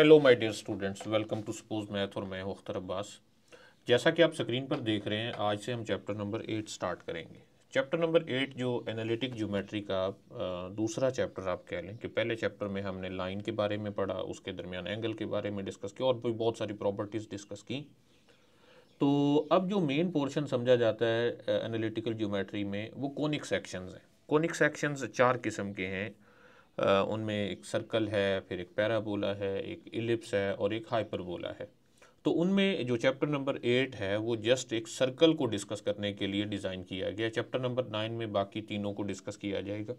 Hello my dear students welcome to suppose math और मैं अख्तर अब्बास जैसा कि आप स्क्रीन पर देख रहे हैं आज से हम चैप्टर नंबर एट स्टार्ट करेंगे चैप्टर नंबर एट जो एनालिटिक ज्योमेट्री का दूसरा चैप्टर आप कह लें कि पहले चैप्टर में हमने लाइन के बारे में पढ़ा उसके दरमियान एंगल के बारे में डिस्कस किया और भी बहुत सारी प्रॉपर्टीज़ डिस्कस की तो अब जो मेन पोर्शन समझा जाता है एनालिटिकल ज्योमेट्री में वो कॉनिक सेक्शंस हैं कॉनिक सेक्शंस चार किस्म के हैं उनमें एक सर्कल है फिर एक पैराबोला है एक इलिप्स है और एक हाइपरबोला है तो उनमें जो चैप्टर नंबर एट है वो जस्ट एक सर्कल को डिस्कस करने के लिए डिज़ाइन किया गया चैप्टर नंबर नाइन में बाकी तीनों को डिस्कस किया जाएगा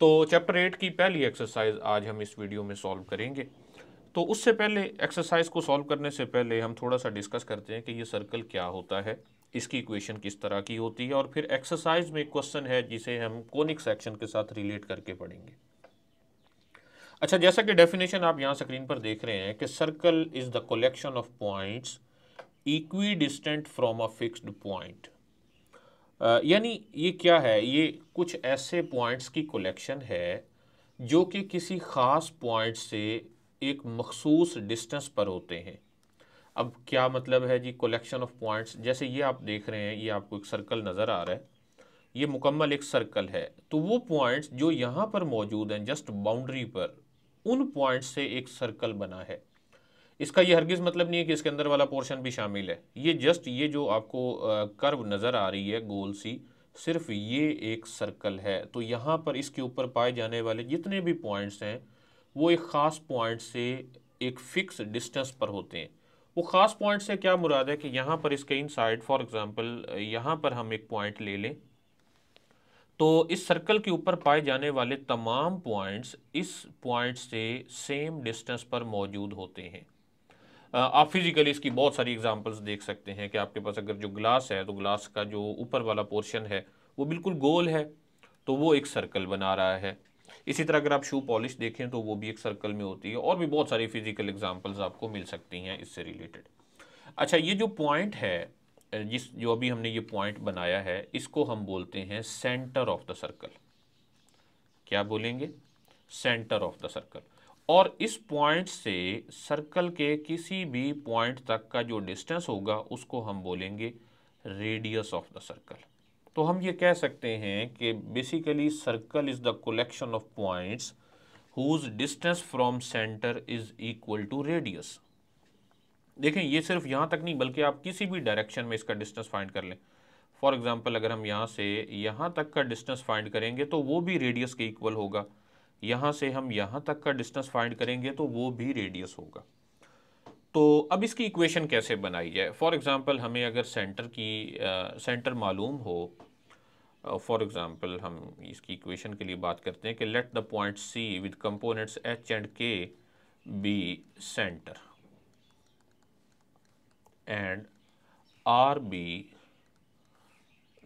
तो चैप्टर एट की पहली एक्सरसाइज आज हम इस वीडियो में सॉल्व करेंगे तो उससे पहले एक्सरसाइज को सॉल्व करने से पहले हम थोड़ा सा डिस्कस करते हैं कि ये सर्कल क्या होता है इसकी इक्वेशन किस तरह की होती है और फिर एक्सरसाइज में क्वेश्चन है जिसे हम कोनिक सेक्शन के साथ रिलेट करके पढ़ेंगे अच्छा जैसा कि डेफिनेशन आप यहाँ स्क्रीन पर देख रहे हैं कि circle is the collection of points equidistant from a fixed point यानी ये क्या है ये कुछ ऐसे पॉइंट्स की कलेक्शन है जो कि किसी ख़ास पॉइंट से एक मखसूस डिस्टेंस पर होते हैं अब क्या मतलब है जी कलेक्शन ऑफ पॉइंट्स जैसे ये आप देख रहे हैं ये आपको एक सर्कल नज़र आ रहा है ये मुकम्मल एक सर्कल है तो वो पॉइंट्स जो यहाँ पर मौजूद हैं जस्ट बाउंड्री पर उन पॉइंट्स से एक सर्कल बना है इसका ये हरगिज़ मतलब नहीं है कि इसके अंदर वाला पोर्शन भी शामिल है ये जस्ट ये जो आपको कर्व नज़र आ रही है गोल सी सिर्फ ये एक सर्कल है तो यहाँ पर इसके ऊपर पाए जाने वाले जितने भी पॉइंट्स हैं वो एक ख़ास पॉइंट से एक फ़िक्स डिस्टेंस पर होते हैं वो ख़ास पॉइंट से क्या मुराद है कि यहां पर इसके इन साइड फॉर एग्जाम्पल यहां पर हम एक पॉइंट ले लें तो इस सर्कल के ऊपर पाए जाने वाले तमाम पॉइंट्स इस पॉइंट से सेम डिस्टेंस पर मौजूद होते हैं आप फिज़िकली इसकी बहुत सारी एग्जाम्पल्स देख सकते हैं कि आपके पास अगर जो ग्लास है तो ग्लास का जो ऊपर वाला पोर्शन है वो बिल्कुल गोल है तो वो एक सर्कल बना रहा है इसी तरह अगर आप शू पॉलिश देखें तो वो भी एक सर्कल में होती है और भी बहुत सारी फिजिकल एग्जाम्पल्स आपको मिल सकती हैं इससे रिलेटेड अच्छा ये जो पॉइंट है जिस जो अभी हमने ये पॉइंट बनाया है इसको हम बोलते हैं सेंटर ऑफ द सर्कल क्या बोलेंगे सेंटर ऑफ द सर्कल और इस पॉइंट से सर्कल के किसी भी पॉइंट तक का जो डिस्टेंस होगा उसको हम बोलेंगे रेडियस ऑफ द सर्कल तो हम ये कह सकते हैं कि basically circle is the collection of points whose distance from centre is equal to radius देखें ये सिर्फ यहाँ तक नहीं बल्कि आप किसी भी डायरेक्शन में इसका डिस्टेंस फाइंड कर लें फॉर एग्ज़ाम्पल अगर हम यहाँ से यहाँ तक का डिस्टेंस फाइंड करेंगे तो वो भी रेडियस के इक्वल होगा यहाँ से हम यहाँ तक का डिस्टेंस फाइंड करेंगे तो वो भी रेडियस होगा तो अब इसकी इक्वेशन कैसे बनाई जाए फॉर एग्ज़ाम्पल हमें अगर सेंटर की सेंटर मालूम हो फॉर uh, एग्ज़ाम्पल हम इसकी इक्वेशन के लिए बात करते हैं कि let the point C with components H and K be centre and are be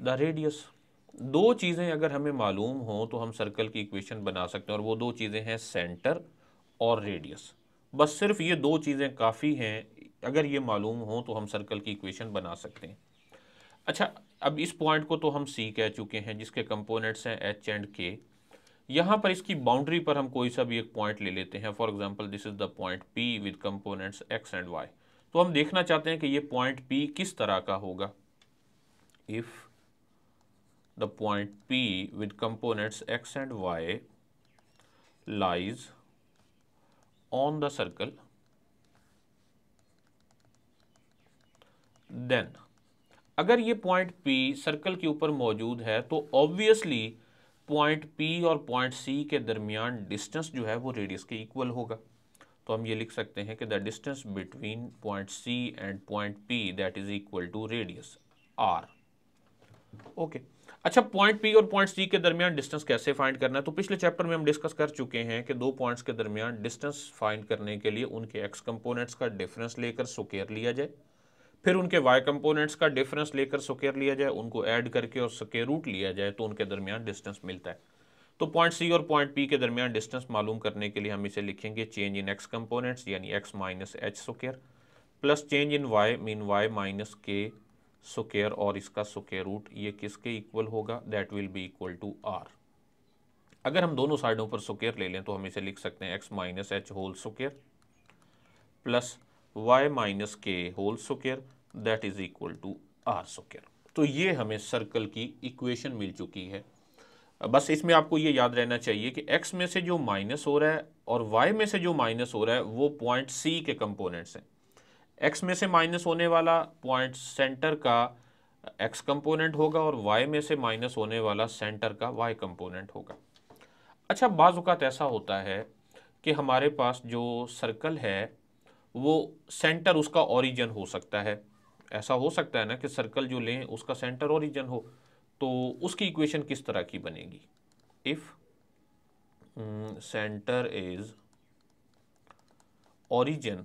the radius दो चीज़ें अगर हमें मालूम हो तो हम सर्कल की इक्वेशन बना सकते हैं और वो दो चीज़ें हैं सेंटर और रेडियस बस सिर्फ ये दो चीज़ें काफ़ी हैं अगर ये मालूम हो तो हम सर्कल की इक्वेशन बना सकते हैं अच्छा अब इस पॉइंट को तो हम सी कह चुके हैं जिसके कंपोनेंट्स हैं एच एंड के यहाँ पर इसकी बाउंड्री पर हम कोई सा भी एक पॉइंट ले लेते हैं for example this is the point P with components X and Y तो हम देखना चाहते हैं कि ये पॉइंट पी किस तरह का होगा if the point P with components X and Y lies on the circle then अगर ये पॉइंट पी सर्कल के ऊपर मौजूद है तो ऑब्वियसली पॉइंट पी और पॉइंट सी के दरमियान डिस्टेंस जो है वो रेडियस के इक्वल होगा तो हम ये लिख सकते हैं कि the distance between point C and point P that is equal to radius R okay अच्छा पॉइंट पी और पॉइंट सी के दरमियान डिस्टेंस कैसे फाइंड करना है तो पिछले चैप्टर में हम डिस्कस कर चुके हैं कि दो पॉइंट्स के दरमियान डिस्टेंस फाइंड करने के लिए उनके एक्स कंपोनेंट्स का डिफरेंस लेकर सुकेयर लिया जाए फिर उनके वाई कंपोनेंट्स का डिफरेंस लेकर स्क्र लिया जाए उनको ऐड करके और स्क्र रूट लिया जाए तो उनके दरमियान डिस्टेंस मिलता है तो पॉइंट सी और पॉइंट पी के दरमियान डिस्टेंस मालूम करने के लिए हम इसे लिखेंगे चेंज इन एक्स कंपोनेंट्स यानी X minus H square plus change in Y mean Y minus के स्क्र और इसका स्क्र रूट ये किसके इक्वल होगा that will be equal to R अगर हम दोनों साइडों पर स्क्र ले लें तो हम इसे लिख सकते हैं X minus H whole square plus y minus के whole square that is equal to are square तो ये हमें सर्कल की इक्वेशन मिल चुकी है बस इसमें आपको ये याद रहना चाहिए कि x में से जो माइनस हो रहा है और y में से जो माइनस हो रहा है वो पॉइंट c के कंपोनेंट्स हैं x में से माइनस होने वाला पॉइंट सेंटर का x कंपोनेंट होगा और y में से माइनस होने वाला सेंटर का y कंपोनेंट होगा अच्छा बाज़ ऐसा होता है कि हमारे पास जो सर्कल है वो सेंटर उसका ओरिजन हो सकता है ऐसा हो सकता है ना कि सर्कल जो लें उसका सेंटर ओरिजन हो तो उसकी इक्वेशन किस तरह की बनेगी इफ़ सेंटर इज ओरिजन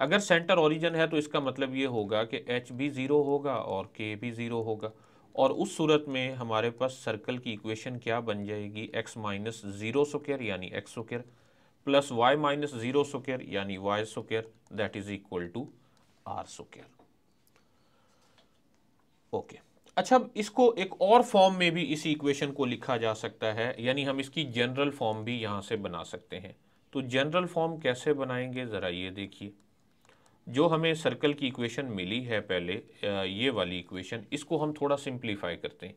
अगर सेंटर ओरिजन है तो इसका मतलब ये होगा कि एच भी ज़ीरो होगा और के भी ज़ीरो होगा और उस सूरत में हमारे पास सर्कल की इक्वेशन क्या बन जाएगी एक्स माइनस ज़ीरो स्क्र यानी X square plus Y minus zero square यानी Y square that is equal to are square okay अच्छा इसको एक और फॉर्म में भी इसी इक्वेशन को लिखा जा सकता है यानी हम इसकी जनरल फॉर्म भी यहां से बना सकते हैं तो जनरल फॉर्म कैसे बनाएंगे ज़रा ये देखिए जो हमें सर्कल की इक्वेशन मिली है पहले ये वाली इक्वेशन इसको हम थोड़ा सिंप्लीफाई करते हैं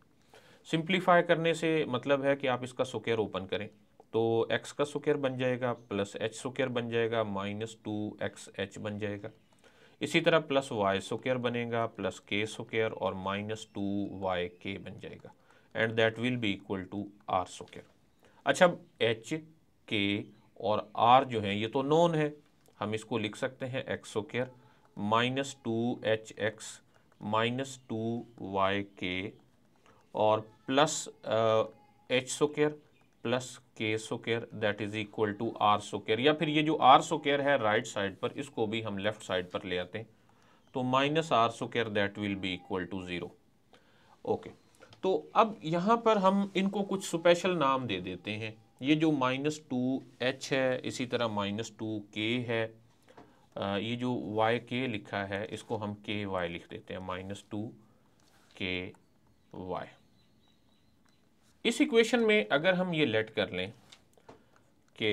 सिंप्लीफाई करने से मतलब है कि आप इसका सुकेयर ओपन करें तो x का स्क्वायर बन जाएगा प्लस एच स्क्वायर बन जाएगा माइनस टू एक्स एच बन जाएगा इसी तरह प्लस वाई स्क्वायर बनेगा प्लस के स्क्वायर और माइनस टू वाई के बन जाएगा and that will be equal to are square अच्छा एच के और आर जो है ये तो नॉन है हम इसको लिख सकते हैं x square minus two h x minus two Y k और plus h square plus k square that is equal to r square या फिर ये जो आर सोकेयर है राइट right साइड पर इसको भी हम लेफ्ट साइड पर ले आते हैं तो minus r square that will be equal to zero okay तो अब यहाँ पर हम इनको कुछ स्पेशल नाम दे देते हैं ये जो माइनस टू एच है इसी तरह माइनस टू के है आ, ये जो वाई के लिखा है इसको हम के वाई लिख देते हैं माइनस टू के वाई इस इक्वेशन में अगर हम ये लेट कर लें कि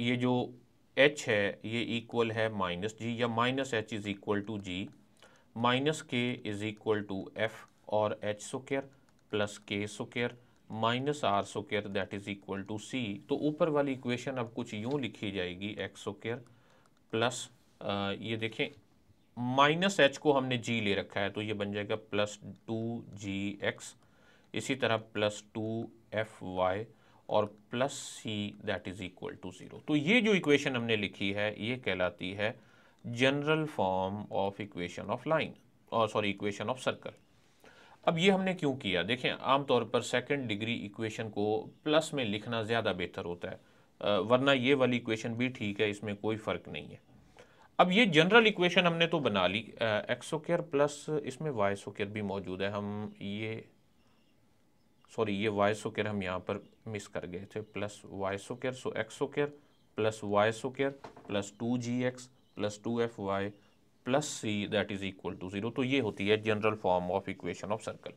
ये जो एच है ये इक्वल है माइनस जी या minus h is equal to g minus k is equal to f और h square plus k square minus r square that is equal to c तो ऊपर वाली इक्वेशन अब कुछ यूँ लिखी जाएगी एक्स सोकेयर प्लस ये देखें माइनस एच को हमने जी ले रखा है तो ये बन जाएगा प्लस टू जी एक्स इसी तरह प्लस टू एफ वाई और plus c that is equal to zero तो ये जो इक्वेशन हमने लिखी है ये कहलाती है general form of equation of line और सॉरी इक्वेशन ऑफ सर्कल अब ये हमने क्यों किया देखें आमतौर पर सेकंड डिग्री इक्वेशन को प्लस में लिखना ज़्यादा बेहतर होता है वरना ये वाली इक्वेशन भी ठीक है इसमें कोई फ़र्क नहीं है अब ये जनरल इक्वेशन हमने तो बना ली एक्सोकेयर प्लस इसमें वाई सोकेयर भी मौजूद है हम ये सॉरी ये वाई सो हम यहाँ पर मिस कर गए थे plus y square so x square plus y square plus two g x plus two f y plus c that is equal to zero तो ये होती है general form of equation of circle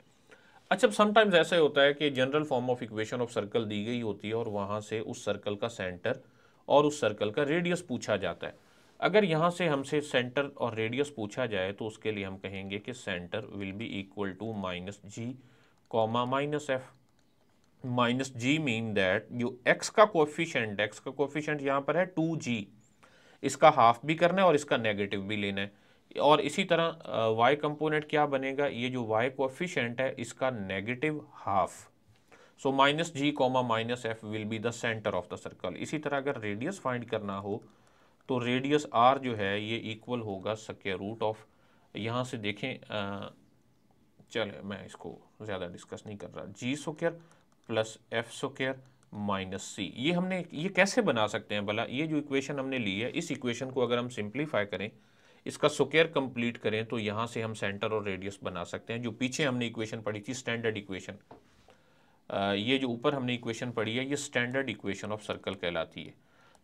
अच्छा sometimes ऐसे होता है कि general form of equation of circle दी गई होती है और वहाँ से उस सर्कल का सेंटर और उस सर्कल का रेडियस पूछा जाता है अगर यहाँ से हमसे सेंटर और रेडियस पूछा जाए तो उसके लिए हम कहेंगे कि centre will be equal to minus g comma minus f minus g mean that जो एक्स का कोफिशेंट एक्स का कोफिशेंट यहाँ पर है टू जी इसका हाफ भी करना है और इसका नेगेटिव भी लेना है और इसी तरह वाई कंपोनेंट क्या बनेगा ये जो वाई कोफिशेंट है इसका negative half so minus g comma minus f will be the centre of the circle इसी तरह अगर रेडियस फाइंड करना हो तो रेडियस आर जो है ये इक्वल होगा सके रूट ऑफ यहाँ से देखें चले मैं इसको ज़्यादा डिस्कस नहीं कर रहा g square plus f square minus c ये हमने ये कैसे बना सकते हैं भला ये जो इक्वेशन हमने ली है इस इक्वेशन को अगर हम सिंप्लीफाई करें इसका सुकेयर कंप्लीट करें तो यहाँ से हम सेंटर और रेडियस बना सकते हैं जो पीछे हमने इक्वेशन पढ़ी थी स्टैंडर्ड इक्वेशन ये जो ऊपर हमने इक्वेशन पढ़ी है ये स्टैंडर्ड इक्वेशन ऑफ सर्कल कहलाती है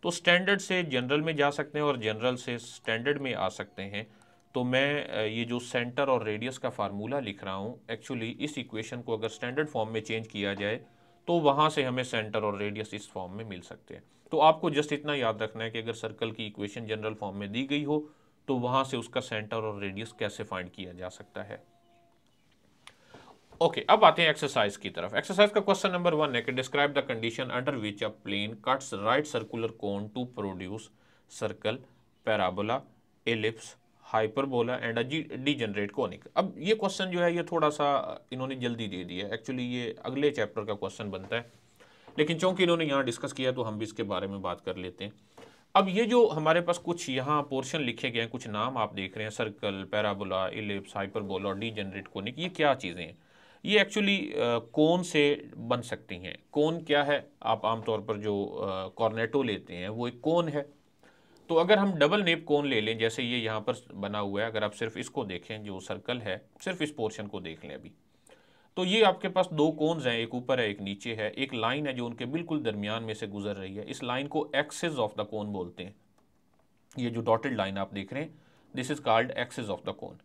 तो स्टैंडर्ड से जनरल में जा सकते हैं और जनरल से स्टैंडर्ड में आ सकते हैं तो मैं ये जो सेंटर और रेडियस का फार्मूला लिख रहा हूँ एक्चुअली इस इक्वेशन को अगर स्टैंडर्ड फॉर्म में चेंज किया जाए तो वहाँ से हमें सेंटर और रेडियस इस फॉर्म में मिल सकते हैं तो आपको जस्ट इतना याद रखना है कि अगर सर्कल की इक्वेशन जनरल फॉर्म में दी गई हो तो वहाँ से उसका सेंटर और रेडियस कैसे फाइंड किया जा सकता है ओके okay, अब आते हैं एक्सरसाइज की तरफ एक्सरसाइज का क्वेश्चन नंबर वन है कि describe the condition under which a plane cuts right circular cone to produce circle parabola ellipse hyperbola and a degenerate conic अब ये क्वेश्चन जो है ये थोड़ा सा uh, इन्होंने जल्दी दे दिया एक्चुअली ये अगले चैप्टर का क्वेश्चन बनता है लेकिन चूंकि इन्होंने यहाँ डिस्कस किया तो हम भी इसके बारे में बात कर लेते हैं अब ये जो हमारे पास कुछ यहाँ पोर्शन लिखे गए हैं कुछ नाम आप देख रहे हैं सर्कल पैराबोला इलिप्स हाइपरबोला और डीजनरेट कॉनिक ये क्या चीज़ें हैं ये एक्चुअली uh, कौन से बन सकती हैं कौन क्या है आप आमतौर पर जो कॉर्नेटो uh, लेते हैं वो एक कौन है तो अगर हम डबल नेप कोन ले लें जैसे ये यहाँ पर बना हुआ है अगर आप सिर्फ इसको देखें जो सर्कल है सिर्फ इस पोर्शन को देख लें अभी तो ये आपके पास दो कोन्स हैं एक ऊपर है एक नीचे है एक लाइन है जो उनके बिल्कुल दरमियान में से गुजर रही है इस लाइन को एक्सेस ऑफ द कोन बोलते हैं ये जो डॉटेड लाइन आप देख रहे हैं this is called axis of the cone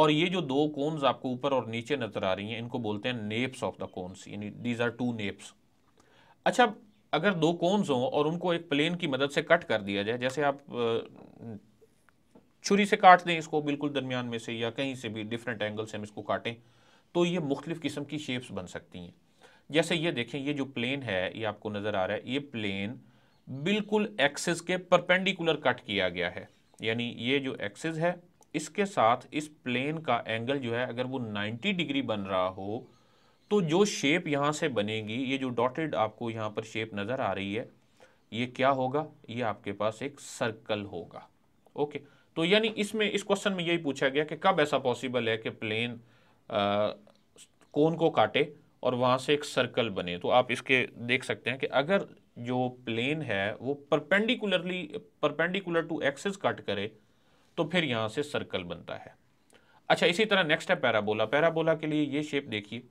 और ये जो दो कोन्स आपको ऊपर और नीचे नजर आ रही हैं इनको बोलते हैं नेप्स ऑफ द कोन्स यानी दीज आर टू नेप्स अच्छा अगर दो कोन्स हों और उनको एक प्लेन की मदद से कट कर दिया जाए जैसे आप छुरी से काट दें इसको बिल्कुल दरमियान में से या कहीं से भी डिफरेंट एंगल से हम इसको काटें तो ये मुख्तलिफ़ किस्म की शेप्स बन सकती हैं जैसे ये देखें ये जो प्लेन है ये आपको नज़र आ रहा है ये प्लेन बिल्कुल एक्सेस के परपेंडिकुलर कट किया गया है यानी ये जो एक्सेस है इसके साथ इस प्लेन का एंगल जो है अगर वो 90 डिग्री बन रहा हो तो जो शेप यहाँ से बनेगी ये जो डॉटेड आपको यहाँ पर शेप नज़र आ रही है ये क्या होगा ये आपके पास एक सर्कल होगा ओके तो यानी इसमें इस क्वेश्चन में यही पूछा गया कि कब ऐसा पॉसिबल है कि प्लेन कोन को काटे और वहाँ से एक सर्कल बने तो आप इसके देख सकते हैं कि अगर जो प्लेन है वो perpendicularly perpendicular to axis cut करे तो फिर यहाँ से सर्कल बनता है अच्छा इसी तरह नेक्स्ट है पैराबोला पैराबोला के लिए ये शेप देखिए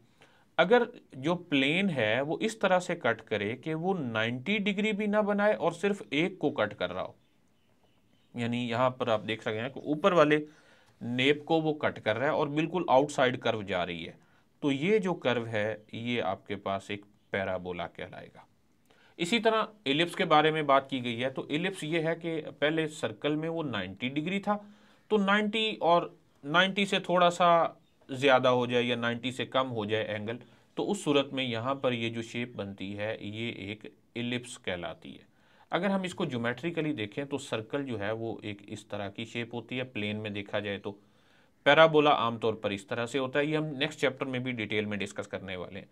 अगर जो प्लेन है वो इस तरह से कट करे कि वो 90 डिग्री भी ना बनाए और सिर्फ एक को कट कर रहा हो यानी यहाँ पर आप देख सकते हैं कि ऊपर वाले नेप को वो कट कर रहा है और बिल्कुल आउटसाइड कर्व जा रही है तो ये जो कर्व है ये आपके पास एक पैराबोला कहलाएगा इसी तरह एलिप्स के बारे में बात की गई है तो एलिप्स ये है कि पहले सर्कल में वो 90 डिग्री था तो 90 और 90 से थोड़ा सा ज़्यादा हो जाए या 90 से कम हो जाए एंगल तो उस सूरत में यहाँ पर ये जो शेप बनती है ये एक इलिप्स कहलाती है अगर हम इसको जोमेट्रिकली देखें तो सर्कल जो है वो एक इस तरह की शेप होती है प्लेन में देखा जाए तो पैराबोला आमतौर पर इस तरह से होता है ये हम नेक्स्ट चैप्टर में भी डिटेल में डिस्कस करने वाले हैं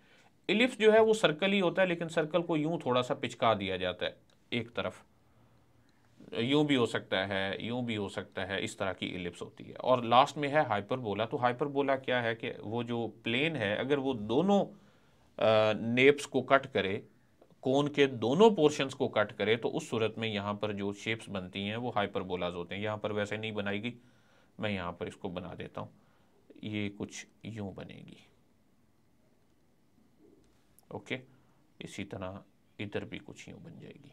इलिप्स जो है वो सर्कल ही होता है लेकिन सर्कल को यूँ थोड़ा सा पिचका दिया जाता है एक तरफ यूं भी हो सकता है यूं भी हो सकता है इस तरह की इलिप्स होती है और लास्ट में है हाइपरबोला तो हाइपरबोला क्या है कि वो जो प्लेन है अगर वो दोनों नेप्स को कट करे कोन के दोनों पोर्शंस को कट करे तो उस सूरत में यहाँ पर जो शेप्स बनती हैं वो हाइपरबोलाज होते हैं यहाँ पर वैसे नहीं बनाएगी मैं यहाँ पर इसको बना देता हूँ ये कुछ यूँ बनेगी ओके इसी तरह इधर भी कुछ यूँ बन जाएगी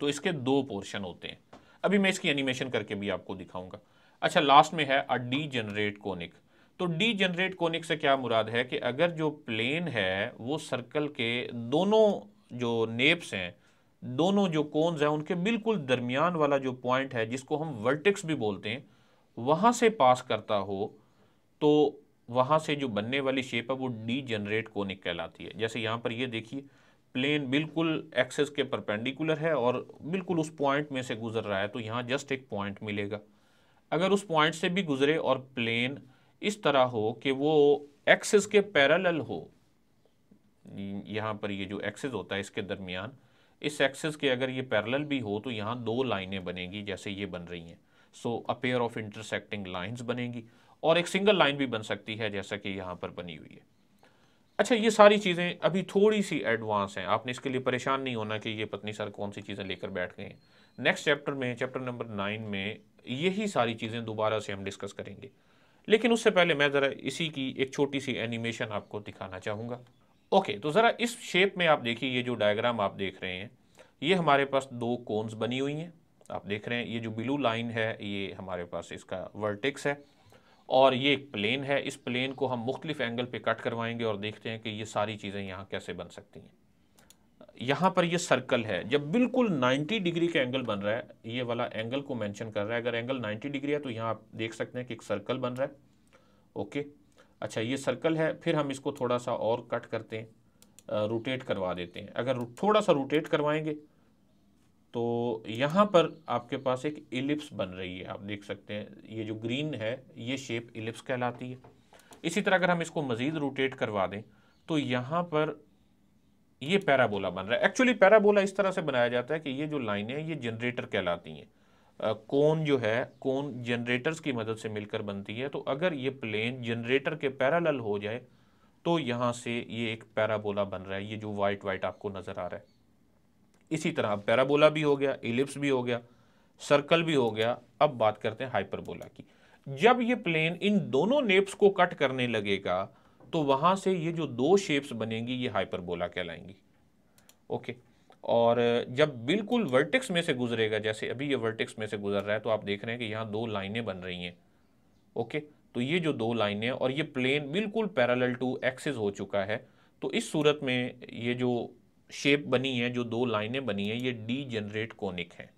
तो इसके दो पोर्शन होते हैं अभी मैं इसकी एनिमेशन करके भी आपको दिखाऊंगा अच्छा लास्ट में है अ डी जनरेट कोनिक तो डी जनरेट कोनिक से क्या मुराद है कि अगर जो प्लेन है वो सर्कल के दोनों जो नेप्स हैं दोनों जो कोन्स हैं उनके बिल्कुल दरमियान वाला जो पॉइंट है जिसको हम वर्टिक्स भी बोलते हैं वहाँ से पास करता हो तो वहाँ से जो बनने वाली शेप है वो डी जनरेट कोनिक कहलाती है जैसे यहाँ पर ये देखिए प्लेन बिल्कुल एक्सेस के परपेंडिकुलर है और बिल्कुल उस पॉइंट में से गुजर रहा है तो यहाँ जस्ट एक पॉइंट मिलेगा अगर उस पॉइंट से भी गुजरे और प्लेन इस तरह हो कि वो एक्सेस के पैरेलल हो यहाँ पर ये जो एक्सेस होता है इसके दरमियान इस एक्सेस के अगर ये पैरेलल भी हो तो यहाँ दो लाइनें बनेंगी जैसे ये बन रही हैं so a pair of intersecting lines बनेगी और एक सिंगल लाइन भी बन सकती है जैसा कि यहाँ पर बनी हुई है अच्छा ये सारी चीज़ें अभी थोड़ी सी एडवांस हैं आपने इसके लिए परेशान नहीं होना कि ये पत्नी सर कौन सी चीज़ें लेकर बैठ गए हैं नेक्स्ट चैप्टर में चैप्टर नंबर नाइन में यही सारी चीज़ें दोबारा से हम डिस्कस करेंगे लेकिन उससे पहले मैं ज़रा इसी की एक छोटी सी एनिमेशन आपको दिखाना चाहूँगा ओके तो ज़रा इस शेप में आप देखिए ये जो डायग्राम आप देख रहे हैं ये हमारे पास दो कोन्स बनी हुई हैं आप देख रहे हैं ये जो ब्लू लाइन है ये हमारे पास इसका वर्टिक्स है और ये एक प्लेन है इस प्लेन को हम मुख्तलिफ एंगल पे कट करवाएंगे और देखते हैं कि ये सारी चीज़ें यहाँ कैसे बन सकती हैं यहाँ पर ये सर्कल है जब बिल्कुल 90 डिग्री का एंगल बन रहा है ये वाला एंगल को मेंशन कर रहा है अगर एंगल 90 डिग्री है तो यहाँ आप देख सकते हैं कि एक सर्कल बन रहा है ओके अच्छा ये सर्कल है फिर हम इसको थोड़ा सा और कट करते हैं रोटेट करवा देते हैं अगर थोड़ा सा रोटेट करवाएंगे तो यहाँ पर आपके पास एक इलिप्स बन रही है आप देख सकते हैं ये जो ग्रीन है ये शेप इलिप्स कहलाती है इसी तरह अगर हम इसको मज़ीद रोटेट करवा दें तो यहाँ पर ये पैराबोला बन रहा है एक्चुअली पैराबोला इस तरह से बनाया जाता है कि ये जो लाइनें हैं ये जनरेटर कहलाती हैं कौन जो है कौन जनरेटर्स की मदद से मिलकर बनती है तो अगर ये प्लेन जनरेटर के पैरालल हो जाए तो यहाँ से ये एक पैराबोला बन रहा है ये जो वाइट वाइट आपको नज़र आ रहा है इसी तरह पैराबोला भी हो गया इलिप्स भी हो गया सर्कल भी हो गया अब बात करते हैं हाइपरबोला की जब ये प्लेन इन दोनों नेप्स को कट करने लगेगा तो वहां से ये जो दो शेप्स बनेंगी ये हाइपरबोला कहलाएंगी ओके और जब बिल्कुल वर्टेक्स में से गुजरेगा जैसे अभी ये वर्टेक्स में से गुजर रहा है तो आप देख रहे हैं कि यहाँ दो लाइनें बन रही हैं ओके तो ये जो दो लाइनें और ये प्लेन बिल्कुल पैरेलल टू एक्सिस हो चुका है तो इस सूरत में ये जो शेप बनी है जो दो लाइनें बनी है ये डी जनरेट कोनिक है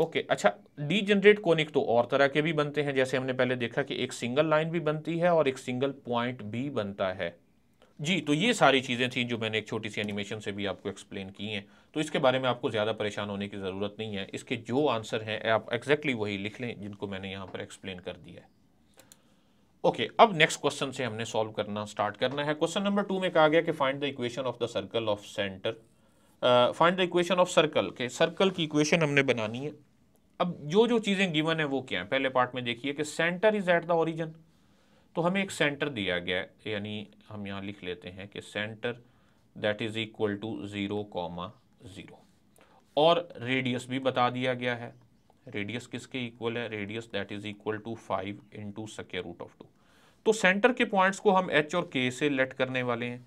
ओके okay, अच्छा डी जनरेट कोनिक तो और तरह के भी बनते हैं जैसे हमने पहले देखा कि एक सिंगल लाइन भी बनती है और एक सिंगल पॉइंट भी बनता है जी तो ये सारी चीज़ें थी जो मैंने एक छोटी सी एनिमेशन से भी आपको एक्सप्लेन की हैं तो इसके बारे में आपको ज़्यादा परेशान होने की ज़रूरत नहीं है इसके जो आंसर हैं आप एग्जैक्टली वही लिख लें जिनको मैंने यहाँ पर एक्सप्लेन कर दिया है ओके okay, अब नेक्स्ट क्वेश्चन से हमने सॉल्व करना स्टार्ट करना है क्वेश्चन नंबर टू में कहा गया कि find the equation of the circle of centre find the equation of circle के सर्कल की इक्वेशन हमने बनानी है अब जो जो चीज़ें गिवन है वो क्या है पहले पार्ट में देखिए कि centre is at the origin तो हमें एक सेंटर दिया गया है यानी हम यहाँ लिख लेते हैं कि centre that is equal to zero comma zero और रेडियस भी बता दिया गया है रेडियस किसके इक्वल है radius that is equal to five into square root of two तो सेंटर के पॉइंट्स को हम एच और के से लेट करने वाले हैं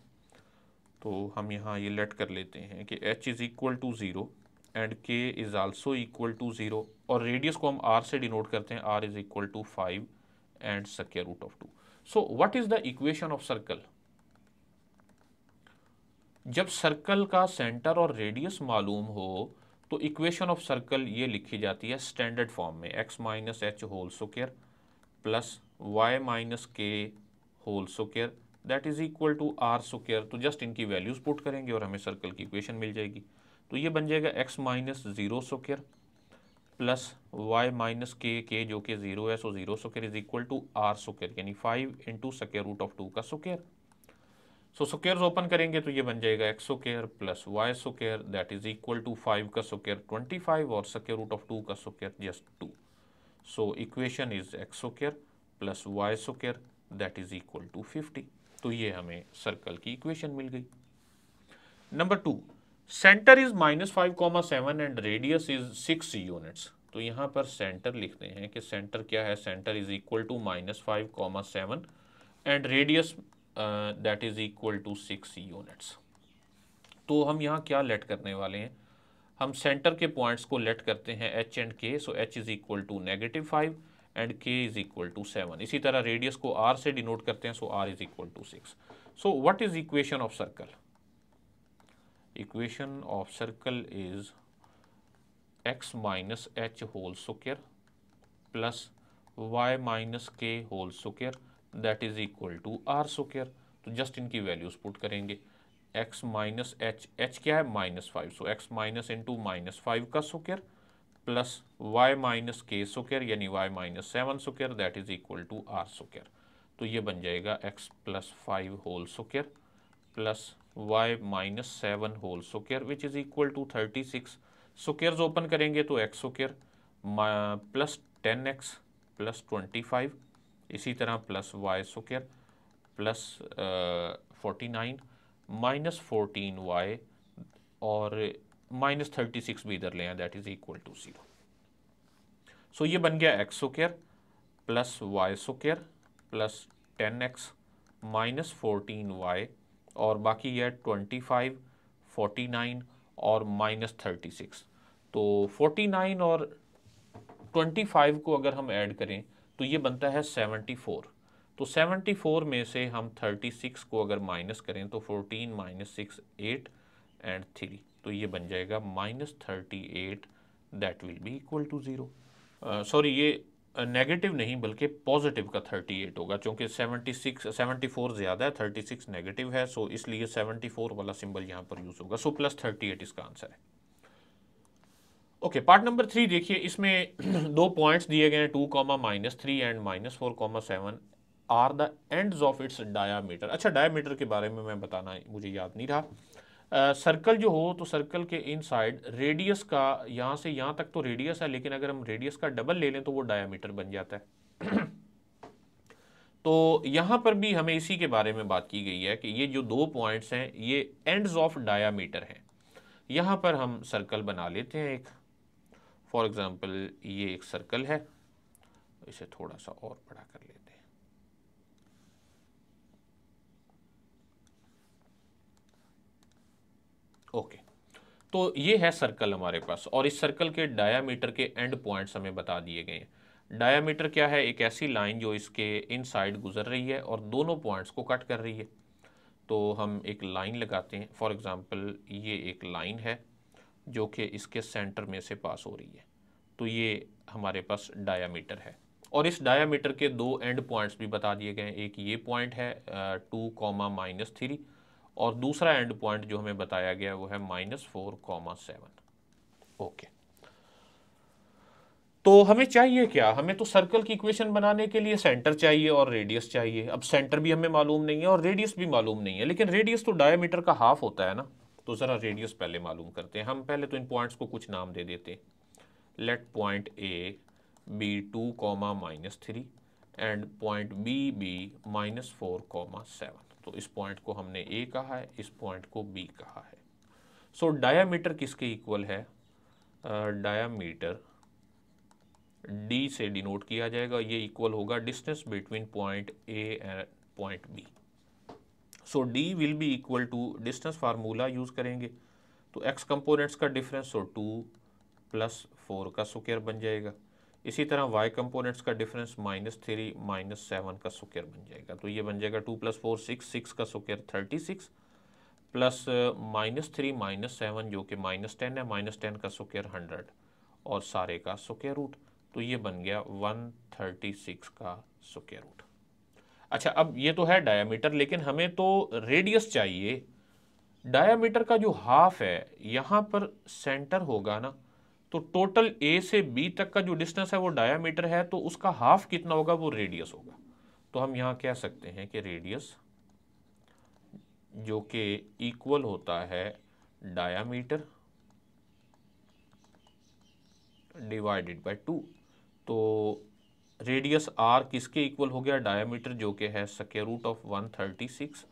तो हम यहाँ ये लेट कर लेते हैं कि h is equal to zero and k is also equal to zero और रेडियस को हम आर से डिनोट करते हैं r is equal to five and square root of two so what is the equation of circle जब circle का centre और radius मालूम हो तो इक्वेशन ऑफ सर्कल ये लिखी जाती है स्टैंडर्ड फॉर्म में x minus H whole square plus Y minus के whole square that is equal to r square तो जस्ट इनकी वैल्यूज़ पुट करेंगे और हमें सर्कल की इक्वेशन मिल जाएगी तो ये बन जाएगा x minus zero square plus Y minus k k जो कि ज़ीरो है so zero square is equal to r square यानी five into square root of two का सोकेयर सो सुकेयर ओपन करेंगे तो ये बन जाएगा x square plus y square that is equal to five का सुकेयर ट्वेंटी फाइव और सकेयर रूट ऑफ टू का square just two so equation is x square plus y square that is equal to fifty तो ये हमें circle की equation मिल गई number two centre is minus five comma seven and radius is six units तो यहाँ पर centre लिखते हैं कि सेंटर क्या है centre is equal to minus five comma seven and radius that is equal to six units तो हम यहाँ क्या लेट करने वाले हैं हम सेंटर के पॉइंट्स को लेट करते हैं h and k so h is equal to negative five and k is equal to seven इसी तरह रेडियस को आर से डिनोट करते हैं so r is equal to six so what is equation of circle equation of circle is x minus H whole square plus Y minus के whole square that is equal to are so तो just इनकी values put करेंगे x minus h h क्या है minus five so x minus into minus five का so plus Y minus K so यानी Y minus seven so that is equal to are so तो ये बन जाएगा X plus five whole so plus Y minus seven whole so which is equal to thirty six so open करेंगे तो X so plus ten X plus twenty five इसी तरह plus Y square plus forty nine minus fourteen y और minus thirty six भी इधर ले आए that is equal to zero so ये बन गया x square plus Y square plus ten x minus fourteen y और बाकी यह ट्वेंटी फाइव फोर्टी नाइन और माइनस थर्टी सिक्स तो फोर्टी नाइन और ट्वेंटी फाइव को अगर हम ऐड करें तो ये बनता है 74 तो 74 में से हम 36 को अगर माइनस करें तो 14 minus six eight and three तो ये बन जाएगा minus thirty eight that will be equal to zero sorry ये नेगेटिव नहीं बल्कि पॉजिटिव का 38 होगा क्योंकि 76 74 ज़्यादा है 36 नेगेटिव है सो इसलिए 74 वाला सिंबल यहाँ पर यूज़ होगा सो प्लस 38 इसका आंसर है ओके पार्ट नंबर थ्री देखिए इसमें दो पॉइंट्स दिए गए हैं two comma minus three and minus four comma seven are the ends of its diameter अच्छा डायामीटर के बारे में मैं बताना मुझे याद नहीं रहा सर्कल सर्कल जो हो तो सर्कल के इन साइड रेडियस का यहाँ से यहाँ तक तो रेडियस है लेकिन अगर हम रेडियस का डबल ले लें तो वो डायामीटर बन जाता है तो यहाँ पर भी हमें इसी के बारे में बात की गई है कि ये जो दो पॉइंट्स हैं ये एंड्स ऑफ डायामीटर हैं यहाँ पर हम सर्कल बना लेते हैं एक फॉर एग्ज़ाम्पल ये एक सर्कल है इसे थोड़ा सा और बड़ा कर लेते हैं ओके okay. तो ये है सर्कल हमारे पास और इस सर्कल के डायामीटर के एंड पॉइंट्स हमें बता दिए गए हैं डायामीटर क्या है एक ऐसी लाइन जो इसके इन साइड गुजर रही है और दोनों पॉइंट्स को कट कर रही है तो हम एक लाइन लगाते हैं फॉर एग्जांपल ये एक लाइन है जो कि इसके सेंटर में से पास हो रही है तो ये हमारे पास डायामीटर है और इस डायामीटर के दो एंड पॉइंट्स भी बता दिए गए एक ये पॉइंट है टू कॉमा माइनस थ्री और दूसरा एंड पॉइंट जो हमें बताया गया वो है minus four comma seven okay तो हमें चाहिए क्या हमें तो सर्कल की इक्वेशन बनाने के लिए सेंटर चाहिए और रेडियस चाहिए अब सेंटर भी हमें मालूम नहीं है और रेडियस भी मालूम नहीं है लेकिन रेडियस तो डायामीटर का हाफ होता है ना तो ज़रा रेडियस पहले मालूम करते हैं हम पहले तो इन पॉइंट्स को कुछ नाम दे देते let point A B two comma minus three and point B B minus four comma seven तो इस पॉइंट को हमने ए कहा है इस पॉइंट को बी कहा है सो so, डायामीटर किसके इक्वल है डायामीटर uh, डी से डिनोट किया जाएगा ये इक्वल होगा distance between point A and point B so D will be equal to distance formula use करेंगे तो एक्स कंपोनेंट्स का difference so two plus four का सुकेयर बन जाएगा इसी तरह वाई कंपोनेंट्स का difference minus three minus seven का सुकेयर बन जाएगा तो ये बन जाएगा two plus four six six का square thirty six plus minus three minus seven जो कि माइनस टेन है माइनस टेन का सुकेयर हंड्रेड और सारे का सुकेयर रूट तो ये बन गया वन थर्टी सिक्स का सुकेयर रूट अच्छा अब ये तो है डायामीटर लेकिन हमें तो रेडियस चाहिए डायामीटर का जो हाफ है यहाँ पर सेंटर होगा ना तो टोटल ए से बी तक का जो डिस्टेंस है वो डायामीटर है तो उसका हाफ कितना होगा वो रेडियस होगा तो हम यहाँ कह सकते हैं कि रेडियस जो कि इक्वल होता है डायामीटर डिवाइडेड बाय टू तो रेडियस आर किसके इक्वल हो गया डायमीटर जो के है square root of one thirty six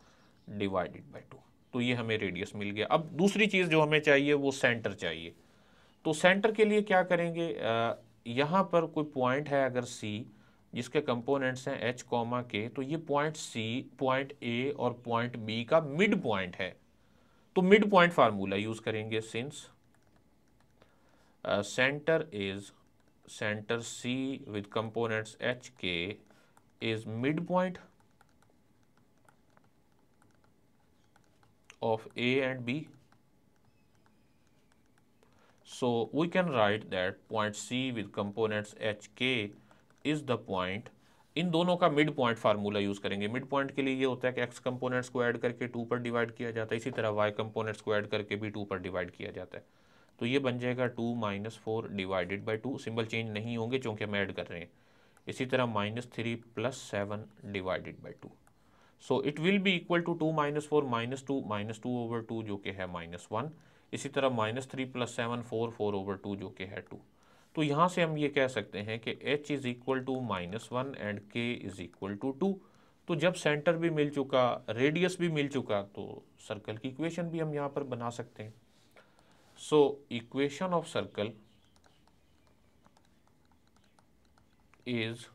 divided by two तो ये हमें रेडियस मिल गया अब दूसरी चीज़ जो हमें चाहिए वो सेंटर चाहिए तो सेंटर के लिए क्या करेंगे यहाँ पर कोई पॉइंट है अगर सी जिसके कंपोनेंट्स हैं एच कॉमा के तो ये पॉइंट सी पॉइंट ए और पॉइंट बी का मिड पॉइंट है use mid point formula use करेंगे since centre is center C with components HK is midpoint of A and B. So we can write that point C with components HK is the point इन दोनों का mid point formula use करेंगे mid point के लिए ये होता है कि एक्स कंपोनेंट्स को ऐड करके टू पर डिवाइड किया जाता है इसी तरह वाई कंपोनेंट्स को ऐड करके भी टू पर डिवाइड किया जाता है तो ये बन जाएगा two minus four divided by two symbol change नहीं होंगे चूँकि हम ऐड कर रहे हैं इसी तरह minus three plus seven divided by two so it will be equal to two minus four minus two minus two over two जो कि है माइनस वन इसी तरह minus three plus seven four four over two जो कि है to तो यहाँ से हम ये कह सकते हैं कि h is equal to minus one and k is equal to two तो जब सेंटर भी मिल चुका रेडियस भी मिल चुका तो सर्कल की इक्वेशन भी हम यहाँ पर बना सकते हैं So, equation of circle is